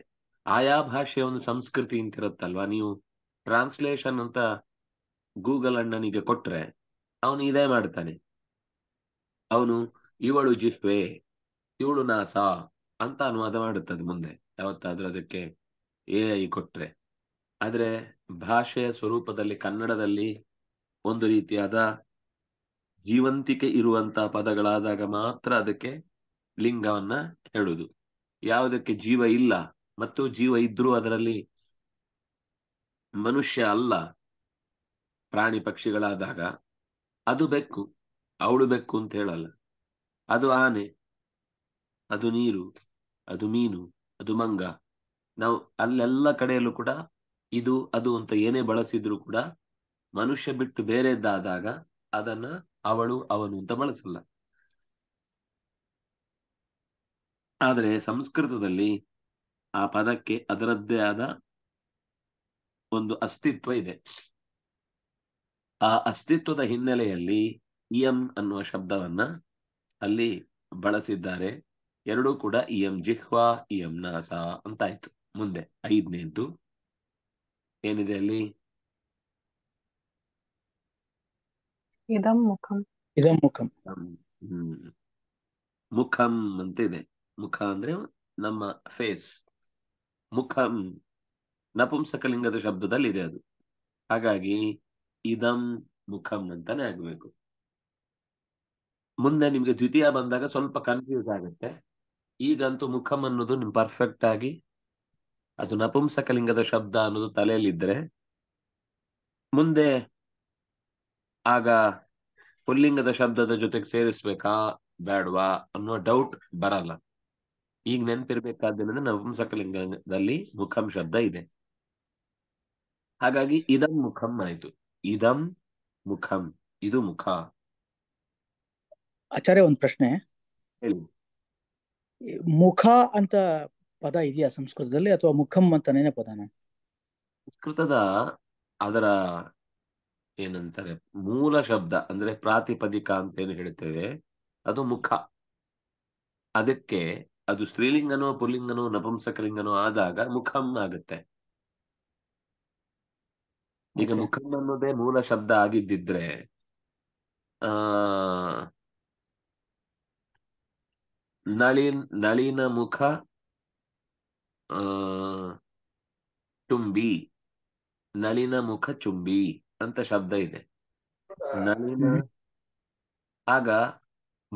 ಆಯಾ ಭಾಷೆಯ ಒಂದು ಸಂಸ್ಕೃತಿ ಅಂತಿರುತ್ತಲ್ವಾ ನೀವು ಟ್ರಾನ್ಸ್ಲೇಷನ್ ಅಂತ ಗೂಗಲ್ ಅಣ್ಣನಿಗೆ ಕೊಟ್ರೆ ಅವನು ಇದೇ ಮಾಡ್ತಾನೆ ಅವನು ಇವಳು ಜಿಹ್ವೆ ಇವಳು ನಾಸ ಅಂತ ಅನುವಾದ ಮಾಡುತ್ತದೆ ಮುಂದೆ ಯಾವತ್ತಾದ್ರೂ ಅದಕ್ಕೆ ಎ ಐ ಕೊಟ್ರೆ ಆದ್ರೆ ಭಾಷೆಯ ಸ್ವರೂಪದಲ್ಲಿ ಕನ್ನಡದಲ್ಲಿ ಒಂದು ರೀತಿಯಾದ ಜೀವಂತಿಕೆ ಇರುವಂತಹ ಪದಗಳಾದಾಗ ಮಾತ್ರ ಅದಕ್ಕೆ ಲಿಂಗವನ್ನ ಹೇಳುದು ಯಾವುದಕ್ಕೆ ಜೀವ ಇಲ್ಲ ಮತ್ತು ಜೀವ ಇದ್ರೂ ಅದರಲ್ಲಿ ಮನುಷ್ಯ ಅಲ್ಲ ಪ್ರಾಣಿ ಪಕ್ಷಿಗಳಾದಾಗ ಅದು ಬೆಕ್ಕು ಅವಳು ಬೆಕ್ಕು ಅಂತ ಹೇಳಲ್ಲ ಅದು ಆನೆ ಅದು ನೀರು ಅದು ಮೀನು ಅದು ಮಂಗ ನಾವು ಅಲ್ಲೆಲ್ಲ ಕಡೆಯಲ್ಲೂ ಕೂಡ ಇದು ಅದು ಅಂತ ಏನೇ ಬಳಸಿದ್ರು ಕೂಡ ಮನುಷ್ಯ ಬಿಟ್ಟು ಬೇರೆದ್ದಾದಾಗ ಅದನ್ನ ಅವಳು ಅವನು ಅಂತ ಬಳಸಲ್ಲ ಆದರೆ ಸಂಸ್ಕೃತದಲ್ಲಿ ಆ ಪದಕ್ಕೆ ಅದರದ್ದೇ ಆದ ಒಂದು ಅಸ್ತಿತ್ವ ಇದೆ ಆ ಅಸ್ತಿತ್ವದ ಹಿನ್ನೆಲೆಯಲ್ಲಿ ಇಯಂ ಅನ್ನುವ ಶಬ್ದವನ್ನ ಅಲ್ಲಿ ಬಳಸಿದ್ದಾರೆ ಎರಡೂ ಕೂಡ ಇಯಂ ಜಿಹ್ವಾ ನಾಸಾ ನಾಸ ಅಂತಾಯ್ತು ಮುಂದೆ ಐದನೇದ್ದು ಏನಿದೆ ಅಲ್ಲಿ ಮುಖಂ ಮುಖಂ ಹ್ಮ್ ಮುಖಂ ಮುಖ ಅಂದ್ರೆ ನಮ್ಮ ಫೇಸ್ ಮುಖಂ ನಪುಂಸಕಲಿಂಗದ ಶಬ್ದದಲ್ಲಿ ಇದೆ ಅದು ಹಾಗಾಗಿ ಇದಂ ಮುಖಂ ಅಂತಾನೆ ಆಗ್ಬೇಕು ಮುಂದೆ ನಿಮ್ಗೆ ದ್ವಿತೀಯ ಬಂದಾಗ ಸ್ವಲ್ಪ ಕನ್ಫ್ಯೂಸ್ ಆಗುತ್ತೆ ಈಗಂತೂ ಮುಖಂ ಅನ್ನೋದು ನಿಮ್ ಪರ್ಫೆಕ್ಟ್ ಆಗಿ ಅದು ನಪುಂಸಕಲಿಂಗದ ಶಬ್ದ ಅನ್ನೋದು ತಲೆಯಲ್ಲಿದ್ರೆ ಮುಂದೆ ಆಗ ಪುಲ್ಲಿಂಗದ ಶಬ್ದದ ಜೊತೆಗೆ ಸೇರಿಸ್ಬೇಕಾ ಬೇಡವಾ ಅನ್ನೋ ಡೌಟ್ ಬರಲ್ಲ ಈಗ ನೆನಪಿರ್ಬೇಕಾದ್ದೇನೆಂದ್ರೆ ನಪುಂಸಕಲಿಂಗದಲ್ಲಿ ಮುಖಂ ಶಬ್ದ ಇದೆ ಹಾಗಾಗಿ ಇದಂ ಮುಖಂ ಆಯ್ತು ಇದಂ ಮುಖಂ ಇದು ಮುಖ ಆಚಾರ್ಯ ಒಂದು ಪ್ರಶ್ನೆ ಹೇಳಿ ಮುಖ ಅಂತ ಪದ ಇದೆಯಾ ಸಂಸ್ಕೃತದಲ್ಲಿ ಅಥವಾ ಮುಖಂ ಅಂತಾನೇನೆ ಪದನ ಸಂಸ್ಕೃತದ ಅದರ ಏನಂತಾರೆ ಮೂಲ ಶಬ್ದ ಅಂದ್ರೆ ಪ್ರಾತಿಪದಿಕ ಅಂತ ಏನು ಹೇಳ್ತೇವೆ ಅದು ಮುಖ ಅದಕ್ಕೆ ಅದು ಸ್ತ್ರೀಲಿಂಗನೋ ಪುಲ್ಲಿಂಗನೋ ನಪುಂಸಕಲಿಂಗನೋ ಆದಾಗ ಮುಖಂ ಆಗುತ್ತೆ ಈಗ ಮುಖಂ ಅನ್ನೋದೇ ಮೂಲ ಶಬ್ದ ಆಗಿದ್ದಿದ್ರೆ ಆ ನಳಿನ್ ನಳಿನ ಮುಖ ಆ ಚುಂಬಿ ನಳಿನ ಮುಖ ಚುಂಬಿ ಅಂತ ಶಬ್ದ ಇದೆ ನಳಿನ ಆಗ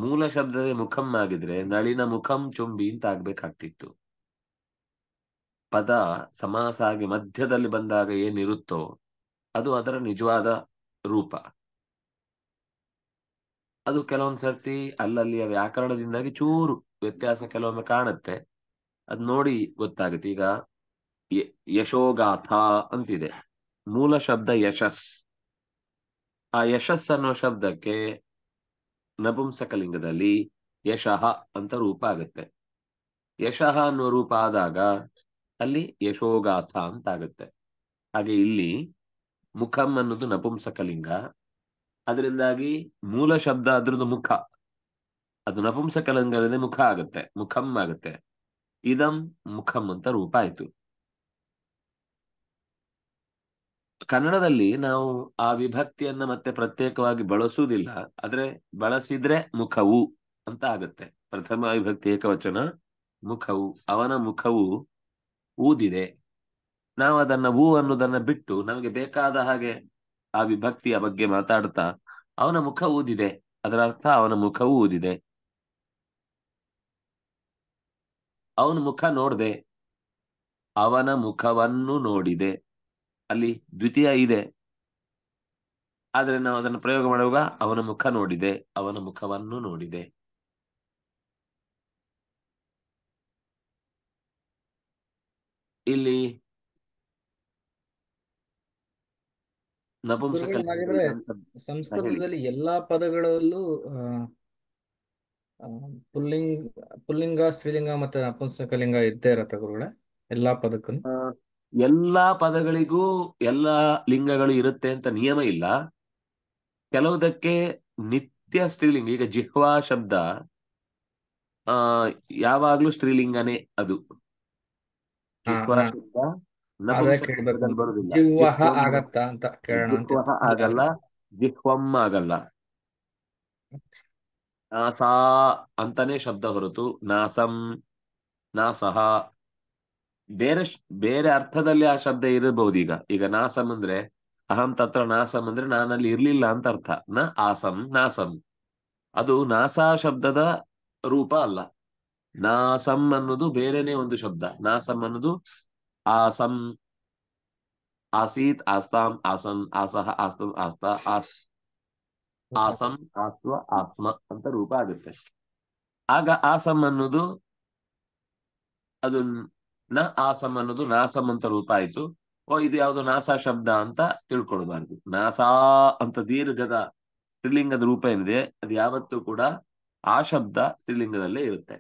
ಮೂಲ ಶಬ್ದವೇ ಮುಖಂ ಆಗಿದ್ರೆ ನಳಿನ ಮುಖಂ ಚುಂಬಿ ಅಂತ ಆಗ್ಬೇಕಾಗ್ತಿತ್ತು ಪದ ಸಮಾಸ ಆಗಿ ಮಧ್ಯದಲ್ಲಿ ಬಂದಾಗ ಏನಿರುತ್ತೋ ಅದು ಅದರ ನಿಜವಾದ ರೂಪ ಅದು ಕೆಲವೊಂದ್ ಸರ್ತಿ ಅಲ್ಲಲ್ಲಿಯ ವ್ಯಾಕರಣದಿಂದಾಗಿ ಚೂರು ವ್ಯತ್ಯಾಸ ಕೆಲವೊಮ್ಮೆ ಕಾಣುತ್ತೆ ಅದ್ ನೋಡಿ ಗೊತ್ತಾಗುತ್ತೆ ಈಗ ಯಶೋಗಾಥ ಅಂತಿದೆ ಮೂಲ ಶಬ್ದ ಯಶಸ್ ಆ ಯಶಸ್ ಅನ್ನೋ ಶಬ್ದಕ್ಕೆ ನಪುಂಸಕಲಿಂಗದಲ್ಲಿ ಯಶಃ ಅಂತ ರೂಪ ಆಗುತ್ತೆ ಯಶಃ ಅನ್ನುವ ರೂಪ ಆದಾಗ ಅಲ್ಲಿ ಯಶೋಗಾಥ ಅಂತ ಆಗುತ್ತೆ ಹಾಗೆ ಇಲ್ಲಿ ಮುಖಂ ಅನ್ನೋದು ನಪುಂಸಕಲಿಂಗ ಅದರಿಂದಾಗಿ ಮೂಲ ಶಬ್ದ ಅದ್ರದ್ದು ಮುಖ ಅದು ನಪುಂಸಕಲಿಂಗದಲ್ಲಿ ಮುಖ ಆಗುತ್ತೆ ಮುಖಂ ಆಗುತ್ತೆ ಇದಂ ಮುಖಂ ಅಂತ ರೂಪ ಆಯ್ತು ಕನ್ನಡದಲ್ಲಿ ನಾವು ಆ ವಿಭಕ್ತಿಯನ್ನ ಮತ್ತೆ ಪ್ರತ್ಯೇಕವಾಗಿ ಬಳಸುವುದಿಲ್ಲ ಆದ್ರೆ ಬಳಸಿದ್ರೆ ಮುಖವು ಅಂತ ಆಗುತ್ತೆ ಪ್ರಥಮ ವಿಭಕ್ತಿ ಏಕವಚನ ಮುಖವು ಅವನ ಮುಖವು ಊದಿದೆ ನಾವು ಅದನ್ನ ಊ ಅನ್ನೋದನ್ನ ಬಿಟ್ಟು ನಮಗೆ ಬೇಕಾದ ಹಾಗೆ ಆ ವಿಭಕ್ತಿಯ ಬಗ್ಗೆ ಮಾತಾಡ್ತಾ ಅವನ ಮುಖ ಊದಿದೆ ಅದರ ಅರ್ಥ ಅವನ ಮುಖವೂ ಊದಿದೆ ಅವನ ಮುಖ ನೋಡ್ದೆ ಅವನ ಮುಖವನ್ನು ನೋಡಿದೆ ಅಲ್ಲಿ ದ್ವಿತೀಯ ಇದೆ ಆದರೆ ನಾವು ಅದನ್ನು ಪ್ರಯೋಗ ಮಾಡುವಾಗ ಅವನ ಮುಖ ನೋಡಿದೆ ಅವನ ಮುಖವನ್ನು ನೋಡಿದೆ ಇಲ್ಲಿ ಸಂಸ್ಕೃತದಲ್ಲಿ ಎಲ್ಲಾ ಪದಗಳಲ್ಲೂ ಪುಲ್ಲಿಂಗ ಪುಲ್ಲಿಂಗ ಸ್ತ್ರೀಲಿಂಗ ಮತ್ತೆ ನಪುಂಸಕಲಿಂಗ ಇದ್ದೇ ಇರತ್ತೆ ಗುರುಗಳೇ ಎಲ್ಲಾ ಪದಕ್ಕೂ ಎಲ್ಲಾ ಪದಗಳಿಗೂ ಎಲ್ಲಾ ಲಿಂಗಗಳು ಇರುತ್ತೆ ಅಂತ ನಿಯಮ ಇಲ್ಲ ಕೆಲವುದಕ್ಕೆ ನಿತ್ಯ ಸ್ತ್ರೀಲಿಂಗ ಈಗ ಜಿಹ್ವಾ ಶಬ್ದ ಆ ಯಾವಾಗ್ಲೂ ಸ್ತ್ರೀಲಿಂಗನೇ ಅದು ಆಗಲ್ಲ ಜಿಹ್ವಂ ಆಗಲ್ಲ ನಾಸಾ ಅಂತಾನೆ ಶಬ್ದ ಹೊರತು ನಾಸಂ ನಾಸಹ ಬೇರೆ ಬೇರೆ ಅರ್ಥದಲ್ಲಿ ಆ ಶಬ್ದ ಇರಬಹುದು ಈಗ ಈಗ ನಾಸಂ ಅಂದ್ರೆ ಅಹಂ ತತ್ರ ನಾಸಂ ಅಂದ್ರೆ ನಾನಲ್ಲಿ ಇರ್ಲಿಲ್ಲ ಅಂತ ಅರ್ಥ ನ ಆಸಂ ನಾಸಂ ಅದು ನಾಸಾ ಶಬ್ದದ ರೂಪ ಅಲ್ಲ ನಾಸಂ ಅನ್ನೋದು ಬೇರೆನೆ ಒಂದು ಶಬ್ದ ನಾಸಂ ಅನ್ನೋದು ಆಸಂ ಆಸೀತ್ ಆಸ್ತಾಂ ಆಸನ್ ಆಸಹ ಆಸ್ತ ಆಸ್ತ ಆಸ್ ಆಸಂ ಆತ್ವ ಆತ್ಮ ಅಂತ ರೂಪ ಆಗುತ್ತೆ ಆಗ ಆಸಂ ಅನ್ನೋದು ಅದು ನ ಆಸಮ್ ಅನ್ನೋದು ನಾಸಮ್ ಅಂತ ರೂಪ ಆಯ್ತು ಓ ಇದು ಯಾವುದು ನಾಸಾ ಶಬ್ದ ಅಂತ ತಿಳ್ಕೊಳ್ಬಾರ್ದು ನಾಸಾ ಅಂತ ದೀರ್ಘದ ಸ್ತ್ರೀಲಿಂಗದ ರೂಪ ಏನಿದೆ ಅದು ಯಾವತ್ತೂ ಕೂಡ ಆ ಶಬ್ದ ಸ್ತ್ರೀಲಿಂಗದಲ್ಲೇ ಇರುತ್ತೆ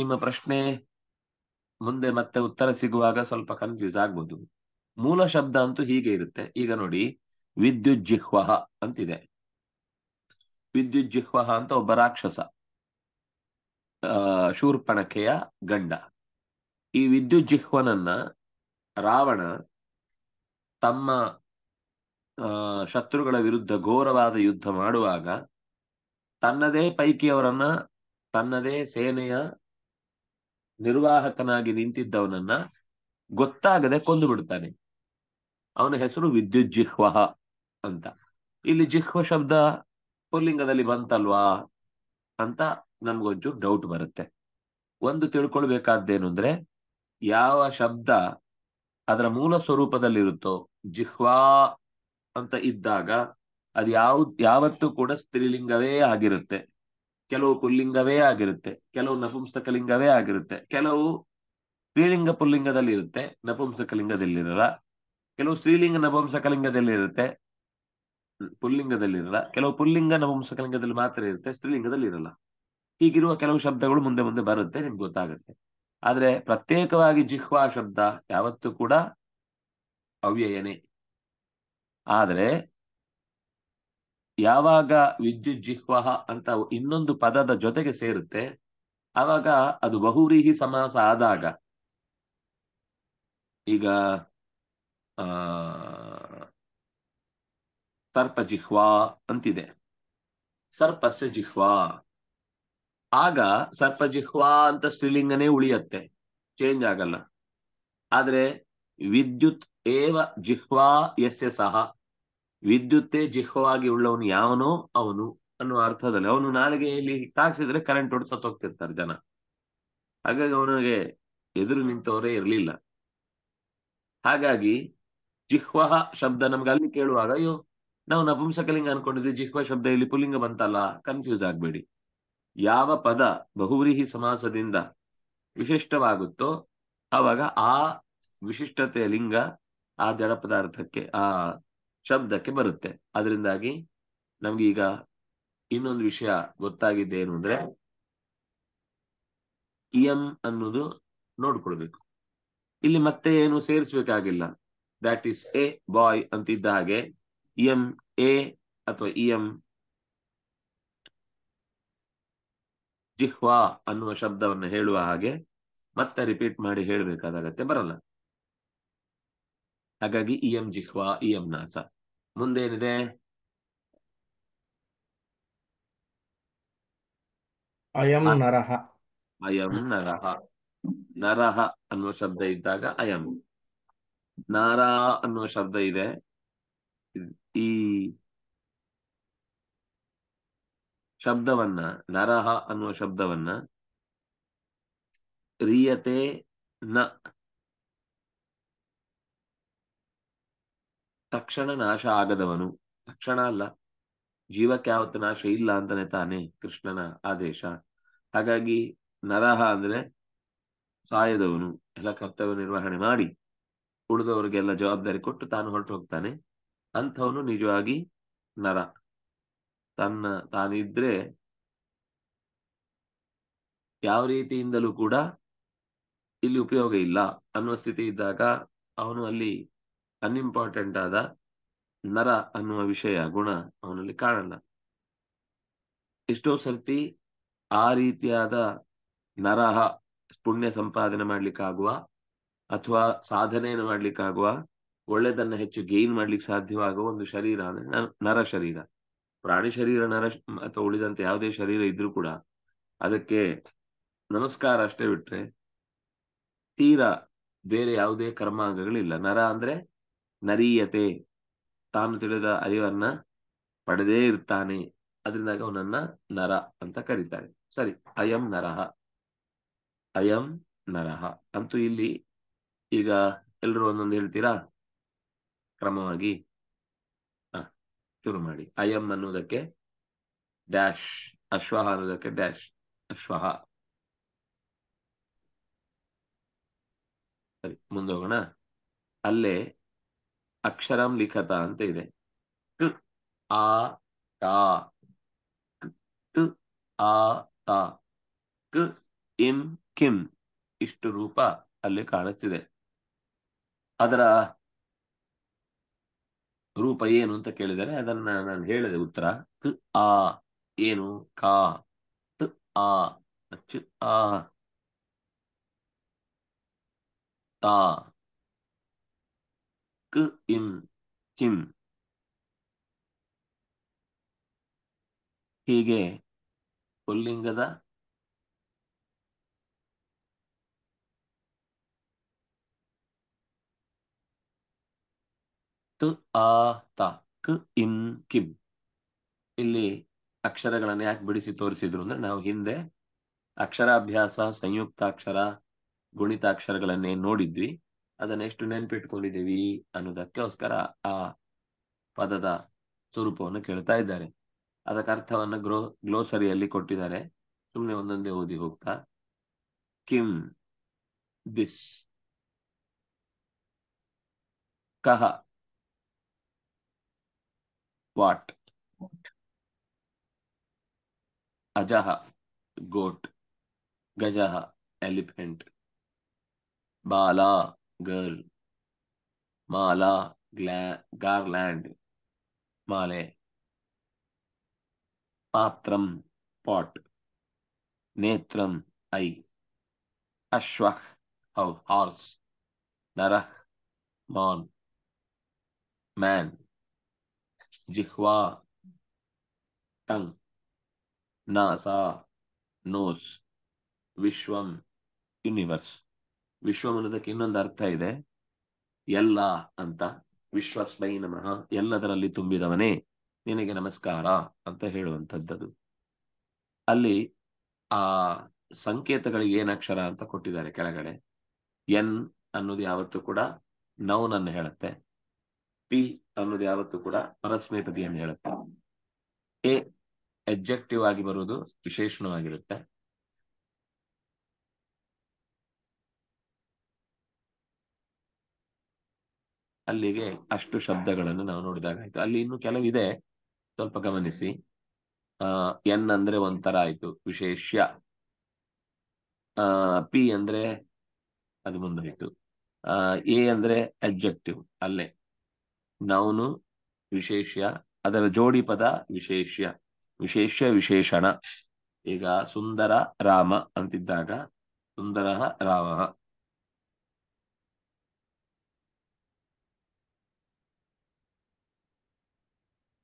ನಿಮ್ಮ ಪ್ರಶ್ನೆ ಮುಂದೆ ಮತ್ತೆ ಉತ್ತರ ಸಿಗುವಾಗ ಸ್ವಲ್ಪ ಕನ್ಫ್ಯೂಸ್ ಆಗ್ಬೋದು ಮೂಲ ಶಬ್ದ ಅಂತೂ ಹೀಗೆ ಇರುತ್ತೆ ಈಗ ನೋಡಿ ವಿದ್ಯುಜ್ಜಿಹ್ವಹ ಅಂತಿದೆ ವಿದ್ಯುಜ್ಜಿಹ್ವಹ ಅಂತ ಒಬ್ಬ ರಾಕ್ಷಸ ಶೂರ್ಪಣಕೆಯ ಗಂಡ ಈ ವಿದ್ಯುಜ್ಜಿಹ್ವನನ್ನ ರಾವಣ ತಮ್ಮ ಶತ್ರುಗಳ ವಿರುದ್ಧ ಘೋರವಾದ ಯುದ್ಧ ಮಾಡುವಾಗ ತನ್ನದೇ ಪೈಕಿಯವರನ್ನ ತನ್ನದೇ ಸೇನೆಯ ನಿರ್ವಾಹಕನಾಗಿ ನಿಂತಿದ್ದವನನ್ನ ಗೊತ್ತಾಗದೆ ಕೊಂದು ಬಿಡ್ತಾನೆ ಅವನ ಹೆಸರು ವಿದ್ಯುಜ್ಜಿಹ್ವ ಅಂತ ಇಲ್ಲಿ ಜಿಹ್ವ ಶಬ್ದ ಪುಲ್ಲಿಂಗದಲ್ಲಿ ಬಂತಲ್ವಾ ಅಂತ ನಮ್ಗೊಂಚೂರು ಡೌಟ್ ಬರುತ್ತೆ ಒಂದು ತಿಳ್ಕೊಳ್ಬೇಕಾದ್ದೇನು ಅಂದ್ರೆ ಯಾವ ಶಬ್ದ ಅದರ ಮೂಲ ಸ್ವರೂಪದಲ್ಲಿರುತ್ತೋ ಜಿಹ್ವಾ ಅಂತ ಇದ್ದಾಗ ಅದು ಯಾವ ಯಾವತ್ತೂ ಕೂಡ ಸ್ತ್ರೀಲಿಂಗವೇ ಆಗಿರುತ್ತೆ ಕೆಲವು ಪುಲ್ಲಿಂಗವೇ ಆಗಿರುತ್ತೆ ಕೆಲವು ನಪುಂಸಕಲಿಂಗವೇ ಆಗಿರುತ್ತೆ ಕೆಲವು ಸ್ತ್ರೀಲಿಂಗ ಪುಲ್ಲಿಂಗದಲ್ಲಿ ಇರುತ್ತೆ ನಪುಂಸಕಲಿಂಗದಲ್ಲಿರಲ್ಲ ಕೆಲವು ಸ್ತ್ರೀಲಿಂಗ ನಪುಂಸಕಲಿಂಗದಲ್ಲಿ ಇರುತ್ತೆ ಪುಲ್ಲಿಂಗದಲ್ಲಿ ಇರಲ್ಲ ಕೆಲವು ಪುಲ್ಲಿಂಗ ನವಂಸಕಲಿಂಗದಲ್ಲಿ ಮಾತ್ರ ಇರುತ್ತೆ ಸ್ತ್ರೀಲಿಂಗದಲ್ಲಿ ಇರಲ್ಲ ಹೀಗಿರುವ ಕೆಲವು ಶಬ್ದಗಳು ಮುಂದೆ ಮುಂದೆ ಬರುತ್ತೆ ನಿಮ್ಗೆ ಗೊತ್ತಾಗುತ್ತೆ ಆದ್ರೆ ಪ್ರತ್ಯೇಕವಾಗಿ ಜಿಹ್ವಾ ಶಬ್ದ ಯಾವತ್ತೂ ಕೂಡ ಅವ್ಯಯನೆ ಆದರೆ ಯಾವಾಗ ವಿದ್ಯುತ್ ಜಿಹ್ವಾ ಅಂತ ಇನ್ನೊಂದು ಪದದ ಜೊತೆಗೆ ಸೇರುತ್ತೆ ಆವಾಗ ಅದು ಬಹುವ್ರೀಹಿ ಸಮಾಸ ಆದಾಗ ಈಗ ಆ ಸರ್ಪ ಜಿಹ್ವಾ ಅಂತಿದೆ ಸರ್ಪಸ್ಯ ಜಿಹ್ವಾ ಆಗ ಸರ್ಪ ಜಿಹ್ವಾ ಅಂತ ಸ್ತ್ರೀಲಿಂಗನೇ ಉಳಿಯತ್ತೆ ಚೇಂಜ್ ಆಗಲ್ಲ ಆದ್ರೆ ವಿದ್ಯುತ್ ಏವ ಜಿಹ್ವಾ ಯಸ್ಯ ಸಹ ವಿದ್ಯುತ್ತೇ ಜಿಹ್ವಾಗಿ ಉಳ್ಳವನು ಯಾವನೋ ಅವನು ಅನ್ನೋ ಅರ್ಥದಲ್ಲಿ ಅವನು ನಾಲಿಗೆಯಲ್ಲಿ ತಾಕ್ಸಿದ್ರೆ ಕರೆಂಟ್ ಹೊಡ್ಸತ್ ಹೋಗ್ತಿರ್ತಾರೆ ಜನ ಹಾಗಾಗಿ ಅವನಿಗೆ ಎದುರು ನಿಂತವರೇ ಇರಲಿಲ್ಲ ಹಾಗಾಗಿ ಜಿಹ್ವ ಶಬ್ದ ನಮ್ಗೆ ಅಲ್ಲಿ ಕೇಳುವಾಗ ಅಯ್ಯೋ ನಾವು ನಪುಂಸಕಲಿಂಗ ಅನ್ಕೊಂಡಿದ್ವಿ ಜಿಹ್ವ ಶಬ್ದ ಇಲ್ಲಿ ಪುಲ್ಲಿಂಗ ಬಂತಲ್ಲ ಕನ್ಫ್ಯೂಸ್ ಆಗ್ಬೇಡಿ ಯಾವ ಪದ ಬಹುವ್ರೀಹಿ ಸಮಾಸದಿಂದ ವಿಶಿಷ್ಟವಾಗುತ್ತೋ ಅವಾಗ ಆ ವಿಶಿಷ್ಟತೆಯ ಲಿಂಗ ಆ ಜಡ ಪದಾರ್ಥಕ್ಕೆ ಆ ಶಬ್ದಕ್ಕೆ ಬರುತ್ತೆ ಅದರಿಂದಾಗಿ ನಮ್ಗೀಗ ಈಗ ಇನ್ನೊಂದು ವಿಷಯ ಗೊತ್ತಾಗಿದೆ ಏನು ಅಂದ್ರೆ ಇಎಂ ಅನ್ನೋದು ನೋಡ್ಕೊಳ್ಬೇಕು ಇಲ್ಲಿ ಮತ್ತೆ ಏನು ಸೇರಿಸ್ಬೇಕಾಗಿಲ್ಲ ದಟ್ ಈಸ್ ಎ ಬಾಯ್ ಅಂತಿದ್ದ ಹಾಗೆ ಎ e ಅಥವಾ ಇಎಂ e ಜಿಹ್ವಾ ಅನ್ನುವ ಶಬ್ದವನ್ನು ಹೇಳುವ ಹಾಗೆ ಮತ್ತೆ ರಿಪೀಟ್ ಮಾಡಿ ಹೇಳಬೇಕಾದ ಅಗತ್ಯ ಬರಲ್ಲ ಹಾಗಾಗಿ ಇ ಎಂ ಜಿಹ್ವಾ ಇ ಎಂ ನಾಸ ಮುಂದೇನಿದೆ ಅಯಂ ನರಹ ಅಯಂ ನರಹ ನರಹ ಅನ್ನುವ ಶಬ್ದ ಇದ್ದಾಗ ಅಯಂ ನಾರ ಅನ್ನುವ ಶಬ್ದ ಇದೆ ಈ ಶಬ್ದವನ್ನ ನರಹ ಅನ್ನುವ ಶಬ್ದವನ್ನ ರೀಯತೆ ನ ತಕ್ಷಣ ನಾಶ ಆಗದವನು ತಕ್ಷಣ ಅಲ್ಲ ಜೀವಕ್ಕೆ ಯಾವತ್ತು ನಾಶ ಇಲ್ಲ ಅಂತಾನೆ ತಾನೇ ಕೃಷ್ಣನ ಆದೇಶ ಹಾಗಾಗಿ ನರಹ ಅಂದ್ರೆ ಸಾಯದವನು ಎಲ್ಲ ಕರ್ತವ್ಯ ನಿರ್ವಹಣೆ ಮಾಡಿ ಉಳಿದವರಿಗೆಲ್ಲ ಜವಾಬ್ದಾರಿ ಕೊಟ್ಟು ತಾನು ಹೊರಟು ಹೋಗ್ತಾನೆ ಅಂಥವನು ನಿಜವಾಗಿ ನರ ತನ್ನ ತಾನಿದ್ರೆ ಯಾವ ರೀತಿಯಿಂದಲೂ ಕೂಡ ಇಲ್ಲಿ ಉಪಯೋಗ ಇಲ್ಲ ಅನ್ನುವ ಸ್ಥಿತಿ ಇದ್ದಾಗ ಅವನು ಅಲ್ಲಿ ಅನ್ಇಂಪಾರ್ಟೆಂಟ್ ಆದ ನರ ಅನ್ನುವ ವಿಷಯ ಗುಣ ಅವನಲ್ಲಿ ಕಾಣಲ್ಲ ಎಷ್ಟೋ ಸರ್ತಿ ಆ ರೀತಿಯಾದ ನರಹ ಪುಣ್ಯ ಸಂಪಾದನೆ ಮಾಡ್ಲಿಕ್ಕಾಗುವ ಅಥವಾ ಸಾಧನೆಯನ್ನು ಮಾಡ್ಲಿಕ್ಕಾಗುವ ಒಳ್ಳೆದನ್ನ ಹೆಚ್ಚು ಗೇನ್ ಮಾಡ್ಲಿಕ್ಕೆ ಸಾಧ್ಯವಾಗುವ ಒಂದು ಶರೀರ ಅಂದ್ರೆ ನರ ಶರೀರ ಪ್ರಾಣಿ ಶರೀರ ನರ ಅಥವಾ ಉಳಿದಂತೆ ಯಾವುದೇ ಶರೀರ ಇದ್ರೂ ಕೂಡ ಅದಕ್ಕೆ ನಮಸ್ಕಾರ ಅಷ್ಟೇ ಬಿಟ್ರೆ ತೀರಾ ಬೇರೆ ಯಾವುದೇ ಕರ್ಮಾಂಗಗಳಿಲ್ಲ ನರ ಅಂದ್ರೆ ನರೀಯತೆ ತಾನು ತಿಳಿದ ಅರಿವನ್ನ ಪಡೆದೇ ಇರ್ತಾನೆ ಅದರಿಂದಾಗಿ ಅವನನ್ನ ನರ ಅಂತ ಕರೀತಾರೆ ಸರಿ ಅಯಂ ನರಹ ಅಯಂ ನರಹ ಅಂತೂ ಇಲ್ಲಿ ಈಗ ಎಲ್ರು ಒಂದೊಂದು ಹೇಳ್ತೀರಾ ಕ್ರಮವಾಗಿ ಶುರು ಮಾಡಿ ಅಯಂ ಅನ್ನುವುದಕ್ಕೆ ಡ್ಯಾಶ್ ಅಶ್ವಹ ಅನ್ನೋದಕ್ಕೆ ಡ್ಯಾಶ್ ಅಶ್ವಹ ಸರಿ ಮುಂದೋಗೋಣ ಅಲ್ಲೇ ಅಕ್ಷರಂ ಲಿಖತ ಅಂತ ಇದೆ ಆ ಟ ಆ ತಾ ಕ ಇಂ ಕಿಂ ಇಷ್ಟು ರೂಪ ಅಲ್ಲಿ ಕಾಣಿಸ್ತಿದೆ ಅದರ ರೂಪ ಏನು ಅಂತ ಕೇಳಿದರೆ ಅದನ್ನ ನಾನು ಹೇಳಿದೆ ಉತ್ತರ ಕ ಆ ಏನು ಕ ಟ್ ಆ ಚ ಆ ತಾ ಕ್ ಇಂ ಕಿಂ ಹೀಗೆ ಪುಲ್ಲಿಂಗದ ತು ಅ ತ ಕ್ ಇನ್ ಕಿಮ್ ಇಲ್ಲಿ ಅಕ್ಷರಗಳನ್ನು ಯಾಕೆ ಬಿಡಿಸಿ ತೋರಿಸಿದ್ರು ಅಂದ್ರೆ ನಾವು ಹಿಂದೆ ಅಕ್ಷರಾಭ್ಯಾಸ ಸಂಯುಕ್ತಾಕ್ಷರ ಗುಣಿತಾಕ್ಷರಗಳನ್ನೇ ನೋಡಿದ್ವಿ ಅದನ್ನ ಎಷ್ಟು ನೆನ್ಪಿಟ್ಕೊಂಡಿದ್ದೀವಿ ಅನ್ನೋದಕ್ಕೋಸ್ಕರ ಆ ಪದದ ಸ್ವರೂಪವನ್ನು ಕೇಳ್ತಾ ಇದ್ದಾರೆ ಅದಕ್ಕೆ ಅರ್ಥವನ್ನು ಗ್ರೋ ಗ್ಲೋಸರಿಯಲ್ಲಿ ಕೊಟ್ಟಿದ್ದಾರೆ ಸುಮ್ಮನೆ ಒಂದೊಂದೇ ಓದಿ ಹೋಗ್ತಾ ಕಿಂ ದಿಸ್ ಕಹ What? Ajaha, goat. Gajaha, elephant. Bala, girl. Mala, garland. Male. Patram, pot. Netram, eye. Ashwak, horse. narah man. Man. ಜಿಹ್ವಾ ಟಂಗ್ ನಾಸ ನೋಸ್ ವಿಶ್ವಂ ಯುನಿವರ್ಸ್ ವಿಶ್ವಂ ಅನ್ನೋದಕ್ಕೆ ಇನ್ನೊಂದು ಅರ್ಥ ಇದೆ ಎಲ್ಲ ಅಂತ ವಿಶ್ವಸ್ಮೈ ನಮಃ ಎಲ್ಲದರಲ್ಲಿ ತುಂಬಿದವನೇ ನಿನಗೆ ನಮಸ್ಕಾರ ಅಂತ ಹೇಳುವಂಥದ್ದು ಅಲ್ಲಿ ಆ ಸಂಕೇತಗಳಿಗೆ ಏನ್ ಅಕ್ಷರ ಅಂತ ಕೊಟ್ಟಿದ್ದಾರೆ ಕೆಳಗಡೆ ಎನ್ ಅನ್ನೋದು ಯಾವತ್ತೂ ಕೂಡ ನೌನನ್ನು ಅನ್ನು ಹೇಳುತ್ತೆ ಪಿ ಅನ್ನೋದು ಯಾವತ್ತೂ ಕೂಡ ಪರಸ್ಮೇಪತಿಯನ್ನು ಹೇಳುತ್ತೆ ಎ ಎಬ್ಜೆಕ್ಟಿವ್ ಆಗಿ ಬರುವುದು ವಿಶೇಷಣವಾಗಿರುತ್ತೆ ಅಲ್ಲಿಗೆ ಅಷ್ಟು ಶಬ್ದಗಳನ್ನು ನಾವು ನೋಡಿದಾಗ ಆಯ್ತು ಅಲ್ಲಿ ಇನ್ನು ಕೆಲವಿದೆ ಸ್ವಲ್ಪ ಗಮನಿಸಿ ಆ ಎನ್ ಅಂದ್ರೆ ಒಂಥರ ಆಯ್ತು ವಿಶೇಷ ಆ ಪಿ ಅಂದ್ರೆ ಅದು ಮುಂದಾಯ್ತು ಎ ಅಂದ್ರೆ ಅಡ್ಜೆಕ್ಟಿವ್ ಅಲ್ಲೇ ನೌನು ವಿಶೇಷ್ಯ ಅದರ ಜೋಡಿ ಪದ ವಿಶೇಷ್ಯ ವಿಶೇಷ್ಯ ವಿಶೇಷಣ ಈಗ ಸುಂದರ ರಾಮ ಅಂತಿದ್ದಾಗ ಸುಂದರ ರಾಮ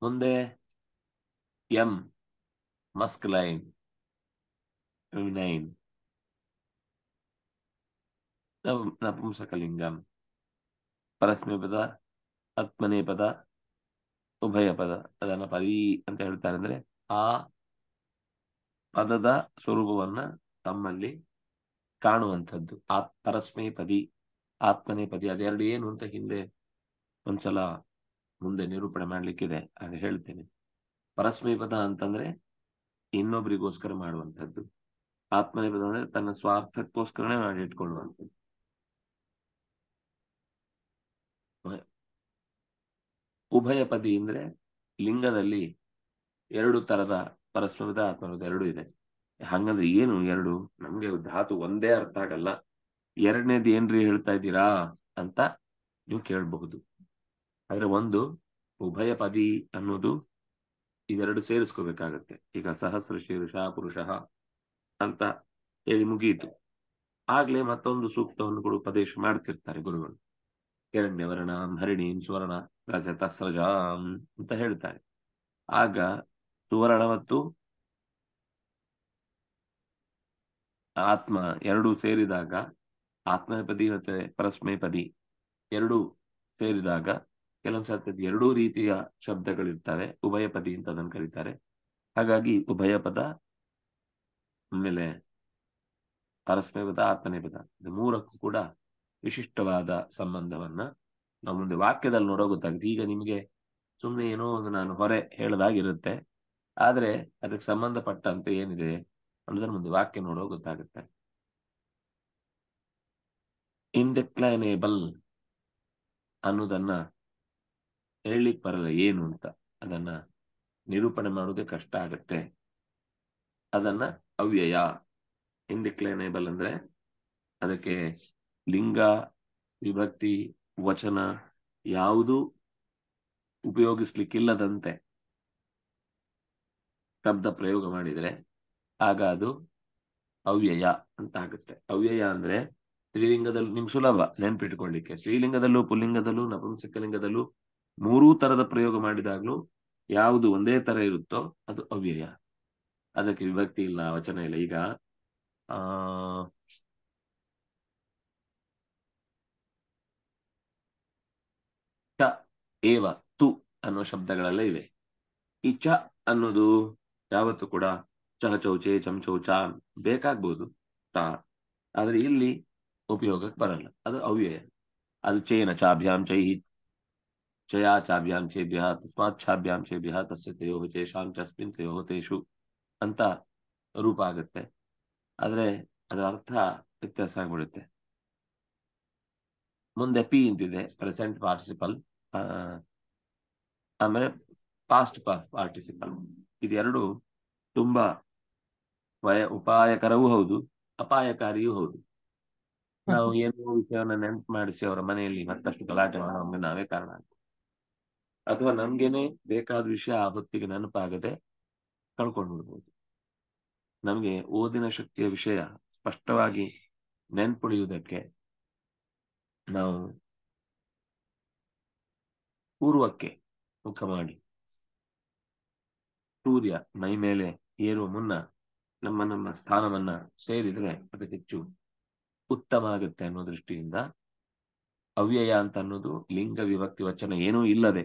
ಮುಂದೆ ಎಂ ಮಸ್ಕ್ ಲೈನ್ ನೈನ್ ನಪುಂಸಕಲಿಂಗಂ ಪರಸ್ಮಿ ಪದ ಆತ್ಮನೇ ಪದ ಉಭಯ ಪದ ಅದನ್ನ ಪರಿ ಅಂತ ಹೇಳ್ತಾರೆ ಅಂದ್ರೆ ಆ ಪದದ ಸ್ವರೂಪವನ್ನ ತಮ್ಮಲ್ಲಿ ಕಾಣುವಂಥದ್ದು ಆ ಪರಸ್ಮೇ ಪದಿ ಆತ್ಮನೇ ಪದಿ ಅದೆರಡು ಏನು ಅಂತ ಹಿಂದೆ ಒಂದ್ಸಲ ಮುಂದೆ ನಿರೂಪಣೆ ಮಾಡ್ಲಿಕ್ಕಿದೆ ಆಗ ಹೇಳ್ತೇನೆ ಪರಸ್ಮೇ ಪದ ಅಂತಂದ್ರೆ ಇನ್ನೊಬ್ರಿಗೋಸ್ಕರ ಮಾಡುವಂಥದ್ದು ಆತ್ಮನೇ ಪದ ಅಂದ್ರೆ ತನ್ನ ಸ್ವಾರ್ಥಕ್ಕೋಸ್ಕರನೇ ಮಾಡಿಟ್ಕೊಳ್ಳುವಂಥದ್ದು ಉಭಯ ಪದಿ ಅಂದ್ರೆ ಲಿಂಗದಲ್ಲಿ ಎರಡು ತರದ ಪರಸ್ಪರದ ಆತ್ಮರದ ಎರಡು ಇದೆ ಹಂಗಂದ್ರೆ ಏನು ಎರಡು ನಮ್ಗೆ ಧಾತು ಒಂದೇ ಅರ್ಥ ಆಗಲ್ಲ ಎರಡನೇದು ಏನ್ರಿ ಹೇಳ್ತಾ ಇದ್ದೀರಾ ಅಂತ ನೀವು ಕೇಳಬಹುದು ಆದ್ರೆ ಒಂದು ಉಭಯ ಪದಿ ಅನ್ನೋದು ಇವೆರಡು ಸೇರಿಸ್ಕೋಬೇಕಾಗತ್ತೆ ಈಗ ಸಹಸ್ರ ಶೀರುಷ ಪುರುಷ ಅಂತ ಹೇಳಿ ಮುಗಿಯಿತು ಆಗ್ಲೇ ಮತ್ತೊಂದು ಸೂಕ್ತವನ್ನು ಕೂಡ ಉಪದೇಶ ಮಾಡ್ತಿರ್ತಾರೆ ಗುರುಗಳು ಹಿರಣ್ಯವರ್ಣ ಹರಿಣೀಂ ಸುವರ್ಣ ರಜತಸ್ರಜಾಂ ಅಂತ ಹೇಳ್ತಾರೆ ಆಗ ಸುವರ್ಣ ಮತ್ತು ಆತ್ಮ ಎರಡು ಸೇರಿದಾಗ ಆತ್ಮಪದಿ ಮತ್ತೆ ಪರಸ್ಮೇಪದಿ ಎರಡು ಸೇರಿದಾಗ ಕೆಲವೊಂದು ಸರ್ತಿ ಎರಡೂ ರೀತಿಯ ಶಬ್ದಗಳಿರ್ತವೆ ಉಭಯ ಪದಿ ಅಂತ ಅದನ್ನು ಕರೀತಾರೆ ಹಾಗಾಗಿ ಉಭಯ ಪದ ಆಮೇಲೆ ಪರಸ್ಮೇಪದ ಪದ ಆತ್ಮನೇ ಪದ ಮೂರಕ್ಕೂ ಕೂಡ ವಿಶಿಷ್ಟವಾದ ಸಂಬಂಧವನ್ನ ನಾವು ಮುಂದೆ ವಾಕ್ಯದಲ್ಲಿ ನೋಡೋ ಗೊತ್ತಾಗುತ್ತೆ ಈಗ ನಿಮಗೆ ಸುಮ್ಮನೆ ಏನೋ ಒಂದು ನಾನು ಹೊರೆ ಹೇಳದಾಗಿರುತ್ತೆ ಆದರೆ ಅದಕ್ಕೆ ಸಂಬಂಧಪಟ್ಟಂತೆ ಏನಿದೆ ಅನ್ನೋದನ್ನ ಮುಂದೆ ವಾಕ್ಯ ನೋಡೋ ಗೊತ್ತಾಗುತ್ತೆ ಇಂಡೆಕ್ಲೈನೇಬಲ್ ಅನ್ನೋದನ್ನ ಹೇಳಿಕ್ ಬರಲ್ಲ ಏನು ಅಂತ ಅದನ್ನ ನಿರೂಪಣೆ ಮಾಡೋದೇ ಕಷ್ಟ ಆಗುತ್ತೆ ಅದನ್ನ ಅವ್ಯಯ ಇಂಡಿಕ್ಲೈನೇಬಲ್ ಅಂದ್ರೆ ಅದಕ್ಕೆ ಲಿಂಗ ವಿಭಕ್ತಿ ವಚನ ಯಾವುದು ಉಪಯೋಗಿಸ್ಲಿಕ್ಕಿಲ್ಲದಂತೆ ಶಬ್ದ ಪ್ರಯೋಗ ಮಾಡಿದರೆ ಆಗ ಅದು ಅವ್ಯಯ ಅಂತ ಆಗುತ್ತೆ ಅವ್ಯಯ ಅಂದ್ರೆ ಸ್ತ್ರೀಲಿಂಗದಲ್ಲಿ ನಿಮ್ ಸುಲಭ ನೆನ್ಪಿಟ್ಕೊಳ್ಳಿಕ್ಕೆ ಸ್ತ್ರೀಲಿಂಗದಲ್ಲೂ ಪುಲ್ಲಿಂಗದಲ್ಲೂ ನಪುಂಸಕಲಿಂಗದಲ್ಲೂ ಮೂರೂ ತರದ ಪ್ರಯೋಗ ಮಾಡಿದಾಗ್ಲೂ ಯಾವುದು ಒಂದೇ ತರ ಇರುತ್ತೋ ಅದು ಅವ್ಯಯ ಅದಕ್ಕೆ ವಿಭಕ್ತಿ ಇಲ್ಲ ವಚನ ಇಲ್ಲ ಈಗ ಆ ಏವ ತು ಅನ್ನೋ ಶಬ್ದಗಳೆಲ್ಲ ಇವೆ ಈ ಚ ಅನ್ನೋದು ಯಾವತ್ತು ಕೂಡ ಚಹ ಚೌಚೆ ಚಮಚೌಚ ಬೇಕಾಗ್ಬೋದು ತ ಆದ್ರೆ ಇಲ್ಲಿ ಉಪಯೋಗಕ್ಕೆ ಬರಲ್ಲ ಅದು ಅವ್ಯಯ ಅದು ಚೇನ ಚಾಭ್ಯಾಂ ಚೈ ಚಯಾ ಚಾಭ್ಯಾಂ ಚೇಭ್ಯ ತಸ್ಮಾತ್ ಛಾಭ್ಯಾಂ ಚೇಭ್ಯ ತಸ್ಯ ತಯೋ ಚೇಷಾಂ ಚಸ್ಮಿನ್ ತಯೋ ತೇಷು ಅಂತ ರೂಪ ಆಗುತ್ತೆ ಆದ್ರೆ ಅದರ ಅರ್ಥ ವ್ಯತ್ಯಾಸ ಆಗ್ಬಿಡುತ್ತೆ ಮುಂದೆ ಪಿ ಇಂತಿದೆ ಪ್ರೆಸೆಂಟ್ ಪಾರ್ಟಿಸಿಪಲ್ ಆಮೇಲೆ ಪಾಸ್ಟ್ ಪಾಸ್ ಪಾರ್ಟಿಸಿಪಲ್ ಇದೆರಡು ತುಂಬಾ ವಯ ಉಪಾಯಕರವೂ ಹೌದು ಅಪಾಯಕಾರಿಯೂ ಹೌದು ನಾವು ಏನೋ ವಿಷಯವನ್ನ ನೆನಪು ಮಾಡಿಸಿ ಅವರ ಮನೆಯಲ್ಲಿ ಮತ್ತಷ್ಟು ಗಲಾಟೆ ಮಾಡೋಂಗೆ ನಾವೇ ಕಾರಣ ಆಗ್ತದೆ ಅಥವಾ ನಮ್ಗೇನೆ ಬೇಕಾದ ವಿಷಯ ಆ ಹೊತ್ತಿಗೆ ನೆನಪಾಗದೆ ಕಳ್ಕೊಂಡು ಬಿಡ್ಬೋದು ನಮಗೆ ಓದಿನ ಶಕ್ತಿಯ ವಿಷಯ ಸ್ಪಷ್ಟವಾಗಿ ನೆನ್ಪುಳಿಯುವುದಕ್ಕೆ ನಾವು ಪೂರ್ವಕ್ಕೆ ಮುಖ ಮಾಡಿ ಸೂರ್ಯ ಮೈ ಮೇಲೆ ಏರುವ ಮುನ್ನ ನಮ್ಮ ನಮ್ಮ ಸ್ಥಾನವನ್ನ ಸೇರಿದ್ರೆ ಅದಕ್ಕೆ ಹೆಚ್ಚು ಉತ್ತಮ ಆಗುತ್ತೆ ಅನ್ನೋ ದೃಷ್ಟಿಯಿಂದ ಅವ್ಯಯ ಅಂತ ಅನ್ನೋದು ಲಿಂಗ ವಿಭಕ್ತಿ ವಚನ ಏನೂ ಇಲ್ಲದೆ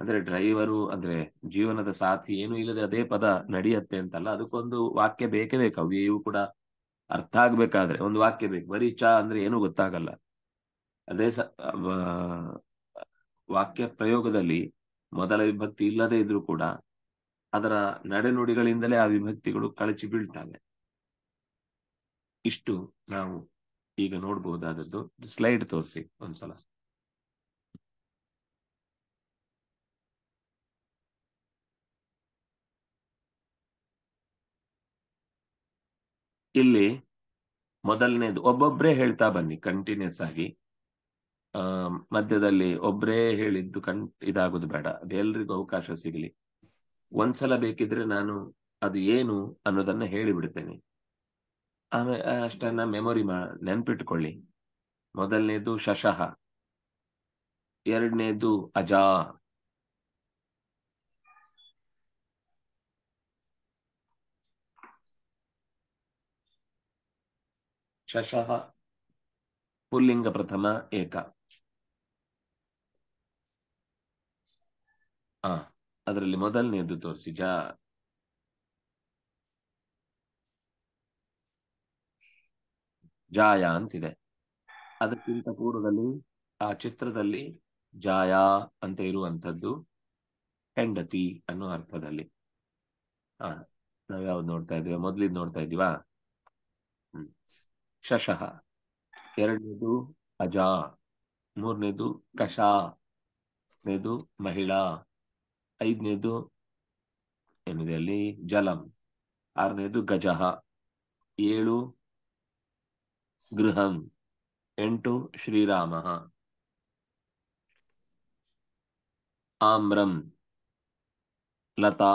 ಅಂದ್ರೆ ಡ್ರೈವರು ಅಂದ್ರೆ ಜೀವನದ ಸಾಥಿ ಏನೂ ಇಲ್ಲದೆ ಅದೇ ಪದ ನಡೆಯತ್ತೆ ಅಂತಲ್ಲ ಅದಕ್ಕೊಂದು ವಾಕ್ಯ ಬೇಕೇ ಬೇಕು ಅವ್ಯಯವು ಕೂಡ ಅರ್ಥ ಆಗ್ಬೇಕಾದ್ರೆ ಒಂದು ವಾಕ್ಯ ಬೇಕು ಬರೀ ಚಾ ಅಂದ್ರೆ ಏನೂ ಗೊತ್ತಾಗಲ್ಲ ಅದೇ ಸ ವಾಕ್ಯ ಪ್ರಯೋಗದಲ್ಲಿ ಮೊದಲ ವಿಭಕ್ತಿ ಇಲ್ಲದೆ ಇದ್ರೂ ಕೂಡ ಅದರ ನಡೆನುಡಿಗಳಿಂದಲೇ ಆ ವಿಭಕ್ತಿಗಳು ಕಳಚಿ ಬೀಳ್ತವೆ ಇಷ್ಟು ನಾವು ಈಗ ನೋಡಬಹುದಾದದ್ದು ಸ್ಲೈಡ್ ತೋರಿಸಿ ಒಂದ್ಸಲ ಇಲ್ಲಿ ಮೊದಲನೇದು ಒಬ್ಬೊಬ್ಬರೇ ಹೇಳ್ತಾ ಬನ್ನಿ ಕಂಟಿನ್ಯೂಸ್ ಆಗಿ ಮಧ್ಯದಲ್ಲಿ ಒಬ್ರೇ ಹೇಳಿದ್ದು ಕಣ್ ಇದಾಗೋದು ಬೇಡ ಅದೆಲ್ಲರಿಗೂ ಅವಕಾಶ ಸಿಗಲಿ ಒಂದ್ಸಲ ಬೇಕಿದ್ರೆ ನಾನು ಅದು ಏನು ಅನ್ನೋದನ್ನ ಹೇಳಿಬಿಡ್ತೇನೆ ಆಮೇಲೆ ಅಷ್ಟನ್ನ ಮೆಮೊರಿ ಮಾ ನೆನ್ಪಿಟ್ಕೊಳ್ಳಿ ಮೊದಲನೇದು ಶಶಃ ಎರಡನೇದು ಅಜಾ ಶಶಃ ಪುಲ್ಲಿಂಗ ಪ್ರಥಮ ಏಕ ಆ ಅದರಲ್ಲಿ ಮೊದಲನೇದು ತೋರಿಸಿ ಜಾ ಜಾಯ ಅಂತಿದೆ ಅದಕ್ಕಿಂತ ಪೂರ್ವದಲ್ಲಿ ಆ ಚಿತ್ರದಲ್ಲಿ ಜಾಯ ಅಂತ ಇರುವಂತದ್ದು ಹೆಂಡತಿ ಅನ್ನೋ ಅರ್ಥದಲ್ಲಿ ಹಾ ನಾವ್ ಯಾವ್ದು ನೋಡ್ತಾ ಇದೀವ ಮೊದ್ಲಿದ್ ನೋಡ್ತಾ ಇದೀವಾ ಶಶಃ ಎರಡನೇದು ಅಜಾ ಮೂರನೇದು ಕಷಾ ನೇದು ಮಹಿಳಾ ಐದನೇದು ಏನಿದೆ ಅಲ್ಲಿ ಜಲಂ ಆರನೇದು ಗಜಃ ಏಳು ಗೃಹಂ ಎಂಟು ಶ್ರೀರಾಮ ಆಮ್ರಂ ಲತಾ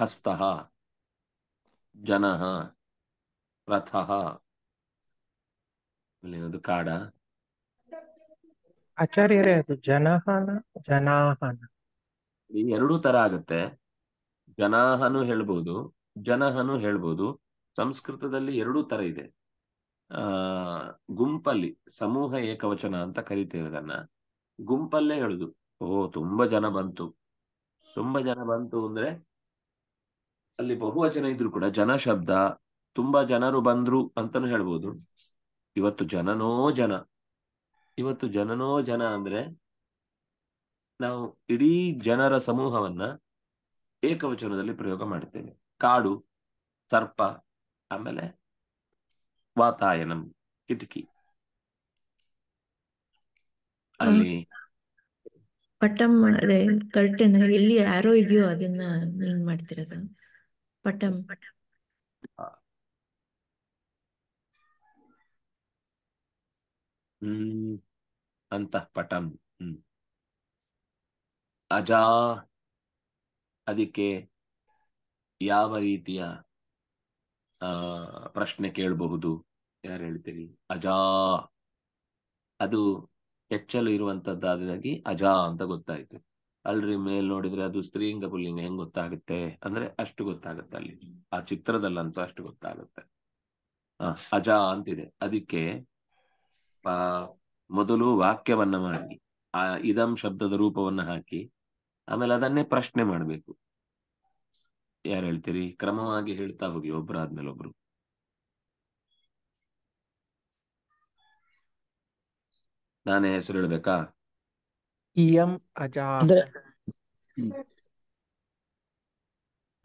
ಹಸ್ತ ಜನ ರಥ ಅಲ್ಲೇನದು ಕಾಡ ಆಚಾರ್ಯರೇ ಅದು ಜನಹನ ಜನಾಹನ ಎರಡೂ ತರ ಆಗತ್ತೆ ಜನಾಹನು ಹೇಳ್ಬೋದು ಜನಹನು ಹೇಳ್ಬೋದು ಸಂಸ್ಕೃತದಲ್ಲಿ ಎರಡೂ ತರ ಇದೆ ಆ ಗುಂಪಲ್ಲಿ ಸಮೂಹ ಏಕವಚನ ಅಂತ ಕರಿತೇವೆ ಅದನ್ನ ಗುಂಪಲ್ಲೇ ಹೇಳುದು ಓ ತುಂಬಾ ಜನ ಬಂತು ತುಂಬಾ ಜನ ಬಂತು ಅಂದ್ರೆ ಅಲ್ಲಿ ಬಹುವಚನ ಇದ್ರು ಕೂಡ ಜನ ಶಬ್ದ ತುಂಬಾ ಜನರು ಬಂದ್ರು ಅಂತಾನು ಹೇಳ್ಬೋದು ಇವತ್ತು ಜನನೋ ಜನ ಇವತ್ತು ಜನನೋ ಜನ ಅಂದ್ರೆ ನಾವು ಇಡೀ ಜನರ ಸಮೂಹವನ್ನ ಏಕವಚನದಲ್ಲಿ ಪ್ರಯೋಗ ಮಾಡ್ತೇವೆ ಕಾಡು ಸರ್ಪ ಆಮೇಲೆ ವಾತಾಯನಂ ಕಿಟಕಿ ಅಲ್ಲಿ ಪಟಂ ಅದೇ ಕರ್ಟನ್ ಎಲ್ಲಿ ಯಾರೋ ಇದೆಯೋ ಅದನ್ನ ನೀನ್ ಮಾಡ್ತಿರೋದ ಪಟಂ ಪಟಂ ಹ್ಮ್ ಅಂತ ಪಟಂ ಹ್ಮ್ ಅಜಾ ಅದಕ್ಕೆ ಯಾವ ರೀತಿಯ ಪ್ರಶ್ನೆ ಕೇಳಬಹುದು ಯಾರು ಹೇಳ್ತೀರಿ ಅಜಾ ಅದು ಹೆಚ್ಚಲು ಇರುವಂತದ್ದಾದಾಗಿ ಅಜಾ ಅಂತ ಗೊತ್ತಾಯ್ತು ಅಲ್ರಿ ಮೇಲ್ ನೋಡಿದ್ರೆ ಅದು ಸ್ತ್ರೀಲಿಂಗ ಪುಲ್ಲಿಂಗ ಹೆಂಗ್ ಗೊತ್ತಾಗುತ್ತೆ ಅಂದ್ರೆ ಅಷ್ಟು ಗೊತ್ತಾಗುತ್ತೆ ಅಲ್ಲಿ ಆ ಚಿತ್ರದಲ್ಲಂತೂ ಅಷ್ಟು ಗೊತ್ತಾಗುತ್ತೆ ಅಜಾ ಅಂತಿದೆ ಅದಕ್ಕೆ ಮೊದಲು ವಾಕ್ಯವನ್ನ ಮಾಡಿ ಆ ಇದಂ ಶಬ್ದದ ರೂಪವನ್ನ ಹಾಕಿ ಆಮೇಲೆ ಅದನ್ನೇ ಪ್ರಶ್ನೆ ಮಾಡ್ಬೇಕು ಯಾರು ಹೇಳ್ತೀರಿ ಕ್ರಮವಾಗಿ ಹೇಳ್ತಾ ಹೋಗಿ ಒಬ್ರಾದ್ಮೇಲೆ ಒಬ್ರು ನಾನೇ ಹೆಸರು ಹೇಳ್ಬೇಕಾ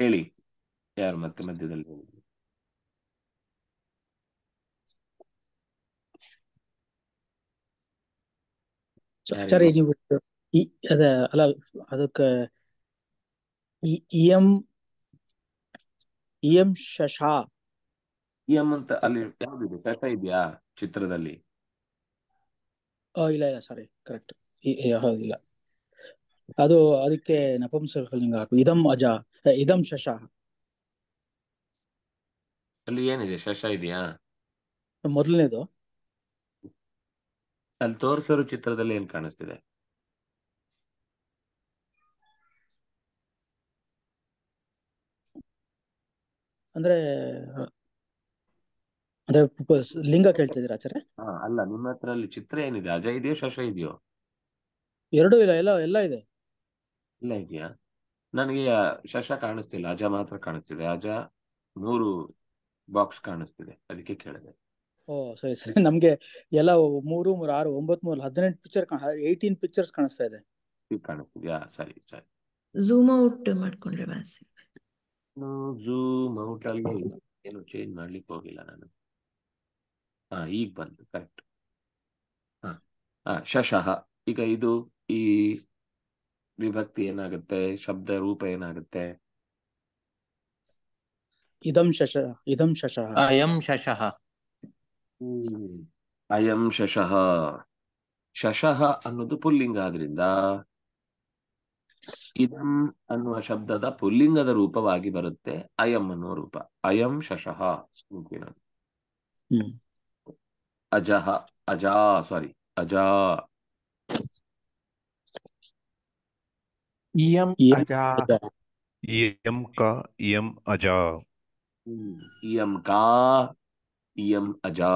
ಹೇಳಿ ಯಾರು ಮತ್ತೆ ಮಧ್ಯದಲ್ಲಿ ಸರಿ ನೀವು ಈ ಅದ ಅಲ್ಲ ಅದಕ್ಕ ಇಯಂ ಇಯಂ ಶಶಾ ಇಎಂ ಅಂತ ಅಲ್ಲಿ ಯಾವ್ದಿದೆ ಶಶ ಇದೆಯಾ ಚಿತ್ರದಲ್ಲಿ ಇಲ್ಲ ಇಲ್ಲ ಸಾರಿ ಕರೆಕ್ಟ್ ಇಲ್ಲ ಅದು ಅದಕ್ಕೆ ನಪುಂಸಕಲಿಂಗ ಹಾಕು ಇದಂ ಅಜ ಇದಂ ಶಶ ಅಲ್ಲಿ ಏನಿದೆ ಶಶ ಇದೆಯಾ ಮೊದಲನೇದು ಅಲ್ಲಿ ತೋರಿಸಿರೋ ಚಿತ್ರದಲ್ಲಿ ಏನ್ ಕಾಣಿಸ್ತಿದೆ ಅಂದ್ರೆ ಅಂದ್ರೆ ಲಿಂಗ ಕೇಳ್ತಾ ಇದೀರಾ ಆಚಾರ್ಯ ಅಲ್ಲ ನಿಮ್ಮ ಹತ್ರ ಅಲ್ಲಿ ಚಿತ್ರ ಏನಿದೆ ಅಜಯ್ ಇದೆಯೋ ಶಶ ಇದೆಯೋ ಎರಡು ಇಲ್ಲ ಎಲ್ಲ ಎಲ್ಲ ಇದೆ ಇಲ್ಲ ಇದೆಯಾ ನನಗೆ ಶಶ ಕಾಣಿಸ್ತಿಲ್ಲ ಅಜ ಮಾತ್ರ ಕಾಣಿಸ್ತಿದೆ ಅಜ ಮೂರು ಬಾಕ್ಸ್ ಕಾಣಿಸ್ತಿದೆ ಅದಕ್ಕೆ ಕೇಳಿದೆ ಓ ಸರಿ ಸರಿ ನಮ್ಗೆ ಎಲ್ಲ ಮೂರು ಮೂರು ಆರು ಒಂಬತ್ ಮೂರು ಹದಿನೆಂಟು ಪಿಕ್ಚರ್ ಏಯ್ಟೀನ್ ಪಿಕ್ಚರ್ಸ್ ಕಾಣಿಸ್ತಾ ಇದೆ ಕಾಣಿಸ್ತಿದ್ಯಾ ಸರಿ ಸರಿ ಝೂಮ್ ಔಟ್ ಮಾಡ್ಕೊಂಡ್ರೆ ವಾಸಿ ಝೂಮ್ ಔಟ್ ಏನು ಚೇಂಜ್ ಮಾಡ್ಲಿಕ್ಕೆ ಹೋಗಿಲ್ಲ ನಾನು ಹಾ ಈಗ ಬಂತು ಕರೆಕ್ಟ್ ಹಾ ಶಶಃ ಈಗ ಇದು ಈ ವಿಭಕ್ತಿ ಏನಾಗುತ್ತೆ ಶಬ್ದ ರೂಪ ಏನಾಗುತ್ತೆ ಇದಂ ಇದಂ ಶಶಃ ಅಯಂ ಶಶಃ ಅಯಂ ಶಶಃ ಶಶಃ ಅನ್ನೋದು ಪುಲ್ಲಿಂಗ ಆದ್ರಿಂದ ಇದಂ ಅನ್ನುವ ಶಬ್ದದ ಪುಲ್ಲಿಂಗದ ರೂಪವಾಗಿ ಬರುತ್ತೆ ಅಯಂ ಅನ್ನುವ ರೂಪ ಅಯಂ ಶಶಃ ಸೂಪಿನ ಅಜಹ ಅಜಾ ಸಾರಿ ಅಜಾ ಇಯಂ ಕಾ ಇಯಂ ಅಜಾ ಇಯಂ ಅಜಾ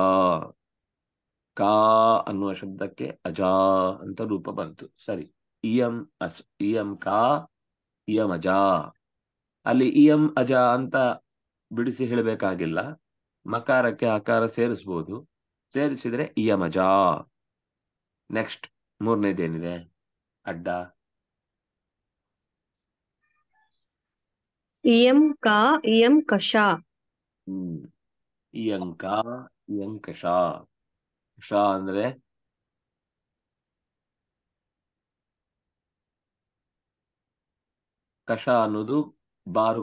ಕಾ ಅನ್ನುವ ಶಬ್ದಕ್ಕೆ ಅಜಾ ಅಂತ ರೂಪ ಬಂತು ಸರಿ ಇಯಂ ಅಸ್ ಇಯಂ ಕಾ ಇಯಂ ಅಜಾ ಅಲ್ಲಿ ಇಯಂ ಅಜ ಅಂತ ಬಿಡಿಸಿ ಹೇಳಬೇಕಾಗಿಲ್ಲ ಮಕಾರಕ್ಕೆ ಆಕಾರ ಸೇರಿಸ್ಬೋದು ಸೇರಿಸಿದ್ರೆ ಇಯಂ ಅಜಾ ನೆಕ್ಸ್ಟ್ ಮೂರನೇದೇನಿದೆ ಅಡ್ಡ ಇಯಂ ಕಾ ಇಯಂ ಕಷ ಹ್ಮ್ ಇಯಂ ಇಯಂಕಷ ಕಷ ಅಂದ್ರೆ ಕಷ ಅನ್ನೋದು ಬಾರು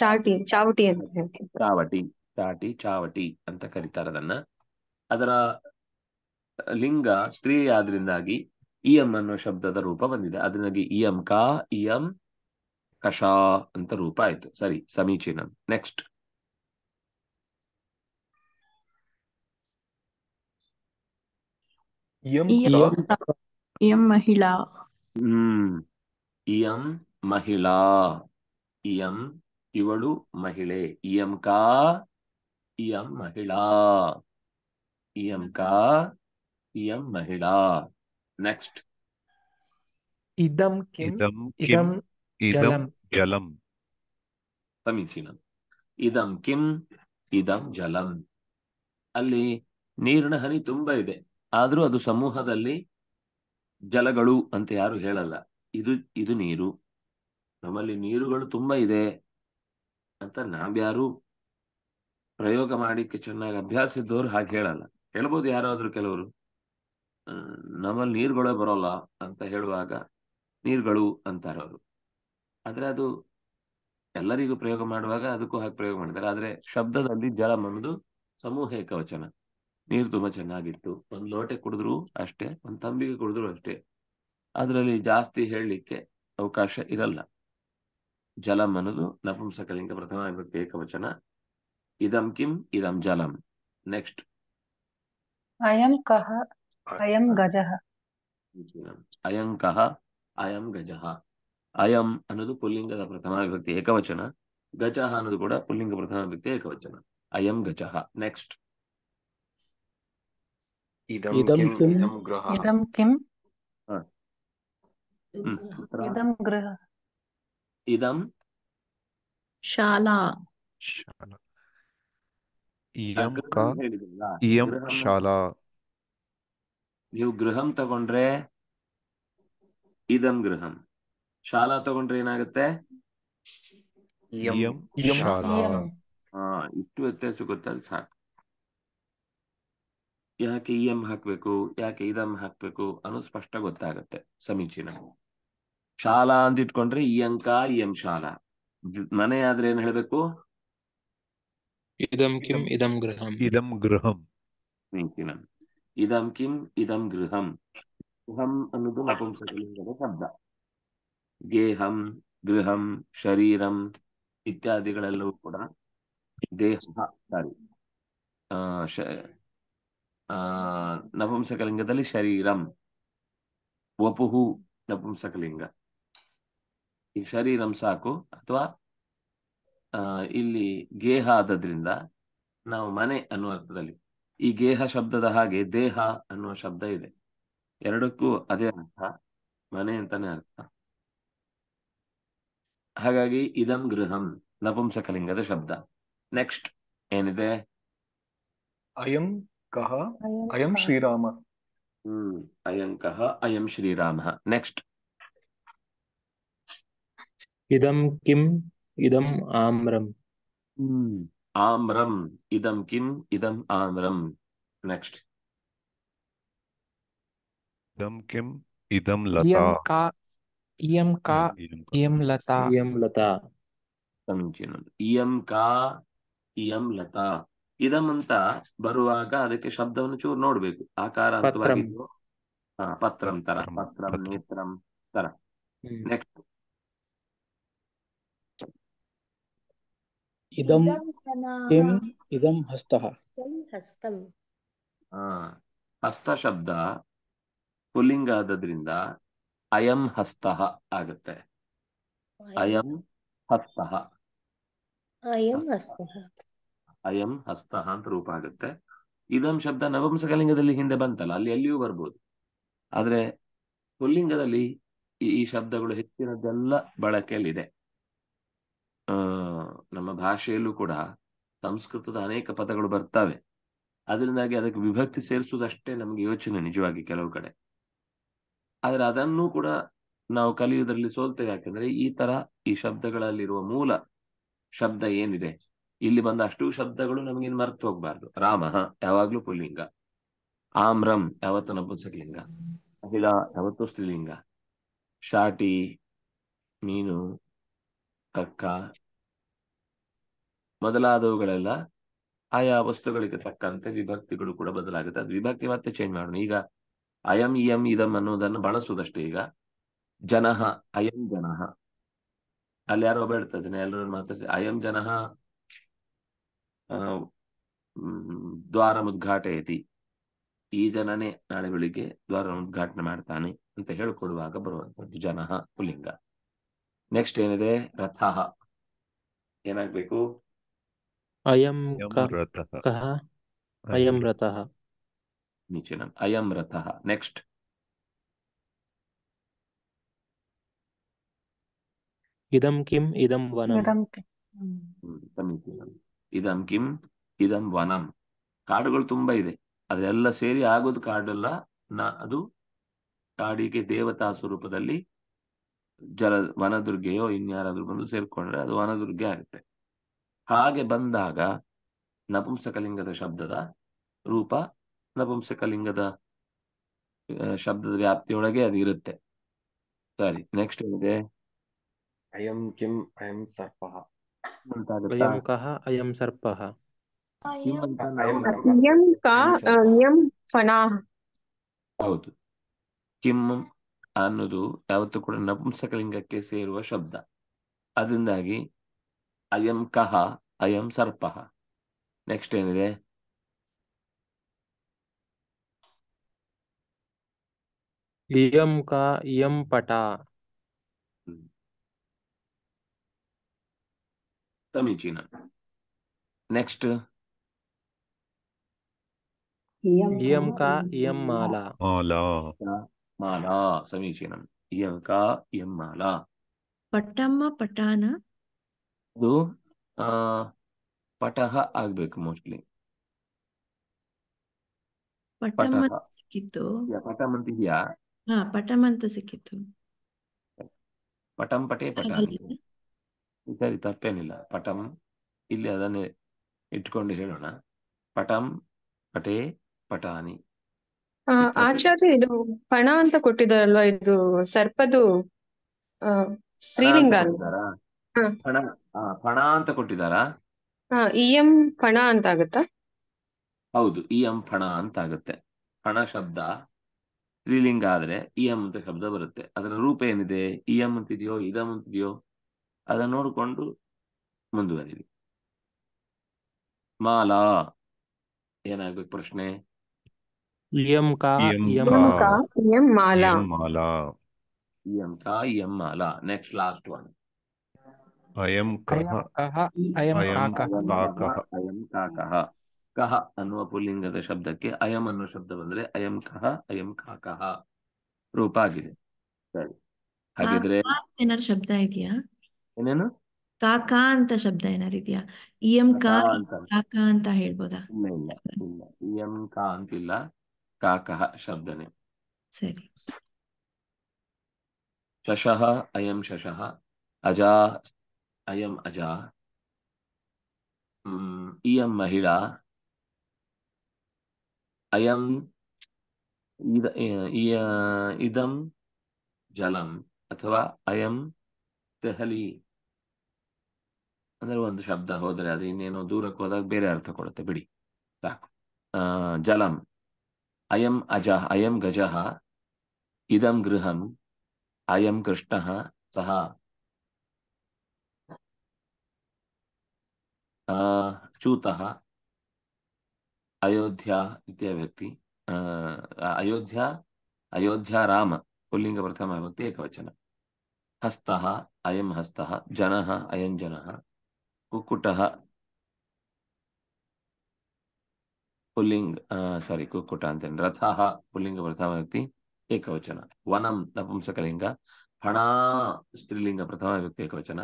ಚಾಟಿ ಚಾವಟಿ ಅಂತ ಚಾವಟಿ ಚಾಟಿ ಚಾವಟಿ ಅಂತ ಕರೀತಾರೆ ಅದನ್ನ ಅದರ ಲಿಂಗ ಸ್ತ್ರೀ ಆದ್ರಿಂದಾಗಿ ಇಯಂ ಅನ್ನೋ ಶಬ್ದದ ರೂಪ ಬಂದಿದೆ ಅದರಿಂದಾಗಿ ಇಯಂ ಕಾ ಇಯಂ ಕಷ ಅಂತ ರೂಪ ಆಯ್ತು ಸರಿ ಸಮೀಚೀನ ನೆಕ್ಸ್ಟ್ ಹ್ಮ್ ಇಯಂ ಮಹಿಳಾ ಇಯಂ ಇವಳು ಮಹಿಳೆ ಇಯಂ ಕಾ ಇಯಂ ಮಹಿಳಾ ಇಯಂ ಕಾ ಇಯಂ ಮಹಿಳಾ ನೆಕ್ಸ್ಟ್ ಇದಂ ಇದಂ ಸಮೀಚೀನ ಇದಂ ಕಿಂ ಇದಂ ಜಲಂ ಅಲ್ಲಿ ನೀರಿನ ಹನಿ ತುಂಬಾ ಇದೆ ಆದ್ರೂ ಅದು ಸಮೂಹದಲ್ಲಿ ಜಲಗಳು ಅಂತ ಯಾರು ಹೇಳಲ್ಲ ಇದು ಇದು ನೀರು ನಮ್ಮಲ್ಲಿ ನೀರುಗಳು ತುಂಬಾ ಇದೆ ಅಂತ ನಾವ್ಯಾರು ಪ್ರಯೋಗ ಮಾಡಿಕ್ಕೆ ಚೆನ್ನಾಗಿ ಅಭ್ಯಾಸ ಇದ್ದವ್ರು ಹಾಗೆ ಹೇಳಲ್ಲ ಹೇಳ್ಬೋದು ಯಾರಾದ್ರೂ ಕೆಲವರು ನಮ್ಮಲ್ಲಿ ನೀರುಗಳೇ ಬರೋಲ್ಲ ಅಂತ ಹೇಳುವಾಗ ನೀರುಗಳು ಅಂತಾರೆ ಅವರು ಆದ್ರೆ ಅದು ಎಲ್ಲರಿಗೂ ಪ್ರಯೋಗ ಮಾಡುವಾಗ ಅದಕ್ಕೂ ಹಾಗೆ ಪ್ರಯೋಗ ಮಾಡಿದ್ದಾರೆ ಆದ್ರೆ ಶಬ್ದದಲ್ಲಿ ಜಲ ಮಂದು ಸಮೂಹಿಕ ವಚನ ನೀರು ತುಂಬಾ ಚೆನ್ನಾಗಿತ್ತು ಒಂದ್ ಲೋಟೆ ಕುಡಿದ್ರು ಅಷ್ಟೇ ಒಂದ್ ತಂಬಿಗೆ ಕುಡಿದ್ರು ಅಷ್ಟೇ ಅದರಲ್ಲಿ ಜಾಸ್ತಿ ಹೇಳಲಿಕ್ಕೆ ಅವಕಾಶ ಇರಲ್ಲ ಜಲಂ ಅನ್ನೋದು ನಪುಂಸಕಲಿಂಗ ಪ್ರಥಮ ವಿಭಕ್ತಿ ಏಕವಚನ ಇದಂ ಕಿಂ ಇದಂ ಜಲಂ ನೆಕ್ಸ್ಟ್ ಅಯಂ ಕಹ ಅಯಂ ಗಜಃ ಅಯಂ ಅನ್ನೋದು ಪುಲ್ಲಿಂಗದ ಪ್ರಥಮ ವಿಭಕ್ತಿ ಏಕವಚನ ಗಜಃ ಅನ್ನೋದು ಕೂಡ ಪುಲ್ಲಿಂಗ ಪ್ರಥಮ ವಿಭಕ್ತಿ ಏಕವಚನ ಅಯಂ ಗಜಃ ನೆಕ್ಸ್ಟ್ ಇದಂ ಕಿಂ ಇದಂ ಶಾಲಾ ಶಾಲಾ ನೀವು ಗೃಹಂ ತಗೊಂಡ್ರೆ ಇದಂ ಗೃಹಂ ಶಾಲಾ ತಗೊಂಡ್ರೆ ಏನಾಗುತ್ತೆ ಹಾ ಇಷ್ಟು ವ್ಯತ್ಯಾಸ ಗೊತ್ತಾದ್ರೆ ಸಾಕು ಯಾಕೆ ಇ ಎಂ ಹಾಕ್ಬೇಕು ಯಾಕೆ ಇದಂ ಹಾಕ್ಬೇಕು ಅನ್ನೋದು ಸ್ಪಷ್ಟ ಗೊತ್ತಾಗತ್ತೆ ಸಮೀಚೀನ ಶಾಲಾ ಅಂತ ಇಟ್ಕೊಂಡ್ರೆ ಈ ಅಂಕ ಇ ಎಂ ಶಾಲಾ ಮನೆ ಆದ್ರೆ ಏನ್ ಹೇಳ್ಬೇಕು ಇದಂ ಕಿಂ ಇದಂ ಗೃಹಂ ಇದಂ ಗೃಹಂ ಇದಂ ಕಿಂ ಇದಂ ಗೃಹಂ ಗೃಹಂ ಅನ್ನೋದು ನಪುಂಸಕಲಿಂಗದ ಶಬ್ದ ಗೇಹಂ ಗೃಹಂ ಶರೀರಂ ಇತ್ಯಾದಿಗಳಲ್ಲೂ ಕೂಡ ದೇಹ ಸಾರಿ ಆ ನಪುಂಸಕಲಿಂಗದಲ್ಲಿ ಶರೀರಂ ವಪುಹು ನಪುಂಸಕಲಿಂಗ ಈ ಶರೀರಂ ಸಾಕು ಅಥವಾ ಇಲ್ಲಿ ಗೇಹ ಆದದ್ರಿಂದ ನಾವು ಮನೆ ಅನ್ನುವ ಅರ್ಥದಲ್ಲಿ ಈ ಗೇಹ ಶಬ್ದದ ಹಾಗೆ ದೇಹ ಅನ್ನುವ ಶಬ್ದ ಇದೆ ಎರಡಕ್ಕೂ ಅದೇ ಅರ್ಥ ಮನೆ ಅಂತಾನೆ ಅರ್ಥ ಹಾಗಾಗಿ ಇದಂ ಗೃಹಂ ನಪುಂಸಕಲಿಂಗದ ಶಬ್ದ ನೆಕ್ಸ್ಟ್ ಏನಿದೆ ಅಯಂ ಕಹ ಅಯಂ ಶ್ರೀರಾಮ ಹ್ಮ್ ಅಯಂ ಕಹ ಅಯಂ ಶ್ರೀರಾಮ ನೆಕ್ಸ್ಟ್ ఇదం కిం ఇదం ఆమ్రం ఆమ్రం ఇదం కిం ఇదం ఆమ్రం నెక్స్ట్ ఇదం కిం ఇదం లత ఇయం కా ఇయం లత ఇయం లత ಸಮೀಚೀನ ಇಯಂ ಕಾ ಇಯಂ ಲತಾ ಇದಂ ಅಂತ ಬರುವಾಗ ಅದಕ್ಕೆ ಶಬ್ದವನ್ನು ಚೂರು ನೋಡ್ಬೇಕು ಆಕಾರ ಅಂತವಾಗಿದ್ದು ಪತ್ರಂ ತರ ಪತ್ರಂ ನೇತ್ರಂ ತರ ನೆಕ್ಸ್ಟ್ ಇದಂ ಇದಂ ಹಸ್ತಃ ಹಸ್ತಂ ಹಸ್ತ ಶಬ್ದ ಪುಲ್ಲಿಂಗ ಆದದ್ರಿಂದ ಅಯಂ ಹಸ್ತಃ ಆಗುತ್ತೆ ಅಯಂ ಹಸ್ತಃ ಅಯಂ ಹಸ್ತಃ ಅಯಂ ಹಸ್ತಃ ಅಂತ ರೂಪ ಆಗುತ್ತೆ ಇದಂ ಶಬ್ದ ನವಂಸಕಲಿಂಗದಲ್ಲಿ ಹಿಂದೆ ಬಂತಲ್ಲ ಅಲ್ಲಿ ಎಲ್ಲಿಯೂ ಬರ್ಬೋದು ಆದ್ರೆ ಪುಲ್ಲಿಂಗದಲ್ಲಿ ಈ ಶಬ್ದಗಳು ಹೆಚ್ಚಿನದೆಲ್ಲ ಬಳಕೆಯಲ್ಲಿದೆ ನಮ್ಮ ಭಾಷೆಯಲ್ಲೂ ಕೂಡ ಸಂಸ್ಕೃತದ ಅನೇಕ ಪದಗಳು ಬರ್ತವೆ ಅದರಿಂದಾಗಿ ಅದಕ್ಕೆ ವಿಭಕ್ತಿ ಸೇರಿಸುವುದಷ್ಟೇ ನಮಗೆ ಯೋಚನೆ ನಿಜವಾಗಿ ಕೆಲವು ಕಡೆ ಆದರೆ ಅದನ್ನು ಕೂಡ ನಾವು ಕಲಿಯುವುದರಲ್ಲಿ ಸೋಲ್ತೇವೆ ಯಾಕಂದ್ರೆ ಈ ತರ ಈ ಶಬ್ದಗಳಲ್ಲಿರುವ ಮೂಲ ಶಬ್ದ ಏನಿದೆ ಇಲ್ಲಿ ಬಂದ ಅಷ್ಟು ಶಬ್ದಗಳು ನಮಗೆ ಮರ್ತು ಹೋಗ್ಬಾರ್ದು ರಾಮ ಯಾವಾಗ್ಲೂ ಪುಲ್ಲಿಂಗ ಆಮ್ರಂ ಯಾವತ್ತು ನಪುಂಸಕಲಿಂಗ ಅಹಿಲಾ ಯಾವತ್ತು ಸ್ತ್ರೀಲಿಂಗ ಶಾಟಿ ಮೀನು ತಕ್ಕ ಮೊದಲಾದವುಗಳೆಲ್ಲ ಆಯಾ ವಸ್ತುಗಳಿಗೆ ತಕ್ಕಂತೆ ವಿಭಕ್ತಿಗಳು ಕೂಡ ಬದಲಾಗುತ್ತೆ ಅದು ವಿಭಕ್ತಿ ಮತ್ತೆ ಚೇಂಜ್ ಮಾಡೋಣ ಈಗ ಅಯಂ ಇಯಂ ಇದಂ ಅನ್ನೋದನ್ನು ಬಳಸುವುದಷ್ಟೇ ಈಗ ಜನಹ ಅಯಂ ಜನಹ ಅಲ್ಲಿ ಯಾರೋ ಬೇಡ್ತದೆ ಎಲ್ಲರೂ ಮಾತ್ರ ಅಯಂ ಜನಹ ದ್ವಾರ ಉದ್ಘಾಟಯತಿ ಈ ಜನನೇ ನಾಳೆ ಬೆಳಿಗ್ಗೆ ದ್ವಾರ ಉದ್ಘಾಟನೆ ಮಾಡ್ತಾನೆ ಅಂತ ಹೇಳ್ಕೊಡುವಾಗ ಬರುವಂತದ್ದು ಜನಹ ಪುಲಿಂಗ ನೆಕ್ಸ್ಟ್ ಏನಿದೆ ರಥಃ ಏನಾಗ್ಬೇಕು ಅಯಂ ಕಹ ಅಯಂ ರಥಃ ಅಯಂ ರಥಃ ನೆಕ್ಸ್ಟ್ ಇದಂ ಕಿಂ ಇದಂ ವನಂ ಇದಂ ಕಿಂ ಇದಂ ವನಂ ಕಾಡುಗಳು ತುಂಬಾ ಇದೆ ಅದೆಲ್ಲ ಸೇರಿ ಆಗೋದು ಕಾಡಲ್ಲ ನಾ ಅದು ಕಾಡಿಗೆ ದೇವತಾ ಸ್ವರೂಪದಲ್ಲಿ ಜಲ ವನದುರ್ಗೆಯೋ ಇನ್ಯಾರಾದ್ರೂ ಬಂದು ಸೇರ್ಕೊಂಡ್ರೆ ಅದು ವನದುರ್ಗೆ ಆಗುತ್ತೆ ಹಾಗೆ ಬಂದಾಗ ನಪುಂಸಕಲಿಂಗದ ಶಬ್ದದ ರೂಪ ನಪುಂಸಕಲಿಂಗದ ಶಬ್ದದ ವ್ಯಾಪ್ತಿಯೊಳಗೆ ಅದು ಇರುತ್ತೆ ಸರಿ ನೆಕ್ಸ್ಟ್ ಏನಿದೆ ಅಯಂ ಕಿಂ ಅಯಂ ಸರ್ಪ ಅಯಂ ಸರ್ಪ ಹೌದು ಕಿಂ ಅನ್ನೋದು ಯಾವತ್ತೂ ಕೂಡ ನಪುಂಸಕಲಿಂಗಕ್ಕೆ ಸೇರುವ ಶಬ್ದ ಅದರಿಂದಾಗಿ ಅಯಂ ಕಹ ಅಯಂ ಸರ್ಪ ನೆಕ್ಸ್ಟ್ ಏನಿದೆ ಇಯಂ ಕ ಇಯಂ ಪಟ ಸಮೀಚೀನ ನೆಕ್ಸ್ಟ್ ಇಯಂ ಕ ಇಯಂ ಮಾಲಾ ಮಾಲಾ ಸಮೀಚೀನಂ ಇಯಂಕ ಇಯಂ ಮಾಲಾ ಪಟ್ಟಮ್ಮ ಪಟಾನ ಅದು ಪಟಹ ಆಗ್ಬೇಕು ಮೋಸ್ಟ್ಲಿ ಪಟಹ ಸಿಕ್ಕಿತ್ತು ಪಟಮಂತ ಇದೆಯಾ ಹಾ ಪಟಮಂತ ಸಿಕ್ಕಿತ್ತು ಪಟಂ ಪಟೇ ಪಟಾನ ಸರಿ ತಪ್ಪೇನಿಲ್ಲ ಪಟಂ ಇಲ್ಲಿ ಅದನ್ನೇ ಇಟ್ಕೊಂಡು ಹೇಳೋಣ ಪಟಂ ಪಟೇ ಪಟಾನಿ ಆ ಆಚಾರ್ಯ ಇದು ಪಣ ಅಂತ ಕೊಟ್ಟಿದಾರಲ್ವಾ ಇದು ಸರ್ಪದು ಸ್ತ್ರೀಲಿಂಗ ಪಣ ಅಂತ ಕೊಟ್ಟಿದಾರಾ ಇಎಂ ಪಣ ಅಂತ ಆಗುತ್ತಾ ಹೌದು ಇ ಎಂ ಪಣ ಅಂತ ಆಗುತ್ತೆ ಪಣ ಶಬ್ದ ಸ್ತ್ರೀಲಿಂಗ ಆದ್ರೆ ಇ ಎಂ ಅಂತ ಶಬ್ದ ಬರುತ್ತೆ ಅದರ ರೂಪ ಏನಿದೆ ಇ ಎಂ ಅಂತಿದೆಯೋ ಇದಂ ಅಂತಿದೆಯೋ ಅದನ್ನ ನೋಡಿಕೊಂಡು ಮುಂದುವರಿರಿ ಮಾಲಾ ಏನಾಗ್ಬೇಕು ಪ್ರಶ್ನೆ ಅಯಂ ಕಹ ಅನ್ನುವ ಪುಲ್ಲಿಂಗದ ಶಬ್ದಕ್ಕೆ ಅಯಂ ಅನ್ನೋ ಶಬ್ದ ಬಂದ್ರೆ ಅಯಂ ಕಹ ಅಯಂ ಕಾಕಹ ರೂಪ ಆಗಿದೆ ಸರಿ ಹಾಗಿದ್ರೆ ಏನಾದ್ರು ಶಬ್ದ ಇದೆಯಾ ಏನೇನು ಕಾಕಾ ಅಂತ ಶಬ್ದ ಏನಾರಿದೆಯಾ ಇದೆಯಾ ಇಯಂ ಕಾ ಕಾಕಾ ಅಂತ ಹೇಳ್ಬೋದಾ ಇಲ್ಲ ಇಲ್ಲ ಇಯಂ ಕಾ ಅಂತಿಲ್ಲ ಕಾಕಃ ಶಬ್ದನೆ ಶಶಃ ಅಯಂ ಶಶಃ ಅಜಾ ಅಯಂ ಅಜಾ ಇಯಂ ಮಹಿಳಾ ಅಯಂ ಇದಂ ಜಲಂ ಅಥವಾ ಅಯಂ ದೆಹಲಿ ಅಂದ್ರೆ ಒಂದು ಶಬ್ದ ಹೋದ್ರೆ ಅದು ಇನ್ನೇನೋ ದೂರಕ್ಕೆ ಹೋದಾಗ ಬೇರೆ ಅರ್ಥ ಕೊಡುತ್ತೆ ಬಿಡಿ ಸಾಕು ಜಲಂ अयम अजः अयम गजः इदम गृहम् अयम कृष्ण सह चूत अयोध्या व्यक्ति अयोध्या अयोध्या राम पुलिंग प्रथम पुल्लिङ्गप्रथमविभक्ति एकवचनं हस्तः अयं हस्तः जनः अयं जनः कुकुट ಪುಲ್ಲಿಂಗ್ ಸಾರಿ ಕುಕ್ಕುಟ ಅಂತೇನೆ ರಥಃ ಪುಲ್ಲಿಂಗ ಪ್ರಥಮ ವ್ಯಕ್ತಿ ಏಕವಚನ ವನಂ ನಪುಂಸಕಲಿಂಗ ಹಣ ಸ್ತ್ರೀಲಿಂಗ ಪ್ರಥಮ ವ್ಯಕ್ತಿ ಏಕವಚನ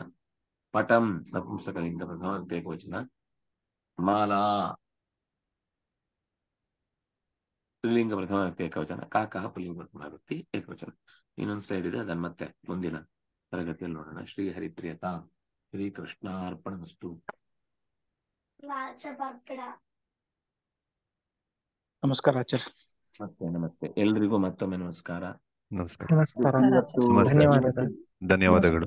ಪಟಂ ನಪುಂಸಕಲಿಂಗ ಪ್ರಥಮ ವ್ಯಕ್ತಿ ಏಕವಚನ ಮಾಲಾ ಸ್ತ್ರೀಲಿಂಗ ಪ್ರಥಮ ವ್ಯಕ್ತಿ ಏಕವಚನ ಕಾಕಃ ಪುಲ್ಲಿಂಗ ಪ್ರಥಮ ವ್ಯಕ್ತಿ ಏಕವಚನ ಇನ್ನೊಂದು ಸ್ಲೈಡ್ ಇದೆ ಅದನ್ನ ಮತ್ತೆ ಮುಂದಿನ ತರಗತಿಯಲ್ಲಿ ನೋಡೋಣ ಶ್ರೀ ಹರಿಪ್ರಿಯತಾ ಶ್ರೀ ಕೃಷ್ಣಾರ್ಪಣ ವಸ್ತು ನಮಸ್ಕಾರ ಆಚಾರ್ಯ ಮತ್ತೆ ನಮಸ್ತೆ ಎಲ್ರಿಗೂ ಮತ್ತೊಮ್ಮೆ ನಮಸ್ಕಾರ ನಮಸ್ಕಾರ ಧನ್ಯವಾದಗಳು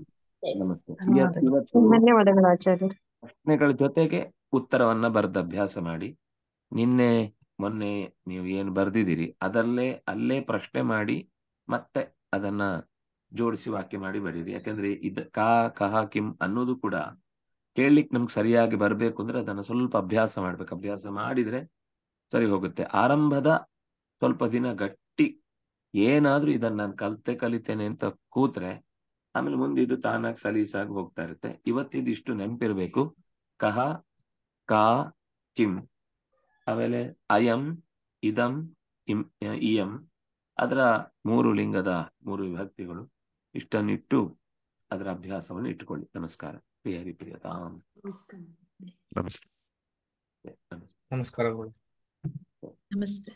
ಪ್ರಶ್ನೆಗಳ ಜೊತೆಗೆ ಉತ್ತರವನ್ನ ಬರೆದ ಅಭ್ಯಾಸ ಮಾಡಿ ನಿನ್ನೆ ಮೊನ್ನೆ ನೀವು ಏನ್ ಬರ್ದಿದ್ದೀರಿ ಅದರಲ್ಲೇ ಅಲ್ಲೇ ಪ್ರಶ್ನೆ ಮಾಡಿ ಮತ್ತೆ ಅದನ್ನ ಜೋಡಿಸಿ ವಾಕ್ಯ ಮಾಡಿ ಬರೀರಿ ಯಾಕಂದ್ರೆ ಇದ ಕಾ ಕಹ ಕಿಂ ಅನ್ನೋದು ಕೂಡ ಕೇಳಲಿಕ್ಕೆ ನಮ್ಗೆ ಸರಿಯಾಗಿ ಬರಬೇಕು ಅಂದ್ರೆ ಅದನ್ನ ಸ್ವಲ್ಪ ಅಭ್ಯಾಸ ಮಾಡ್ಬೇಕು ಅಭ್ಯಾಸ ಮಾಡಿದ್ರೆ ಸರಿ ಹೋಗುತ್ತೆ ಆರಂಭದ ಸ್ವಲ್ಪ ದಿನ ಗಟ್ಟಿ ಏನಾದ್ರೂ ಇದನ್ನ ನಾನು ಕಲಿತೆ ಕಲಿತೇನೆ ಅಂತ ಕೂತ್ರೆ ಆಮೇಲೆ ಮುಂದೆ ಇದು ತಾನಾಗಿ ಸಲೀಸಾಗಿ ಹೋಗ್ತಾ ಇರುತ್ತೆ ಇವತ್ತಿದು ಇಷ್ಟು ನೆನಪಿರ್ಬೇಕು ಕಹ ಕಾ ಕಿಂ ಆಮೇಲೆ ಅಯಂ ಇದಂ ಇಂ ಇಯಂ ಅದರ ಮೂರು ಲಿಂಗದ ಮೂರು ವಿಭಕ್ತಿಗಳು ಇಷ್ಟನ್ನಿಟ್ಟು ಅದರ ಅಭ್ಯಾಸವನ್ನು ಇಟ್ಟುಕೊಳ್ಳಿ ನಮಸ್ಕಾರ ಪ್ರಿಯರಿ ಪ್ರಿಯತಾಂ ನಮಸ್ಕಾರ ನಮಸ್ಕಾರಗಳು Namaste.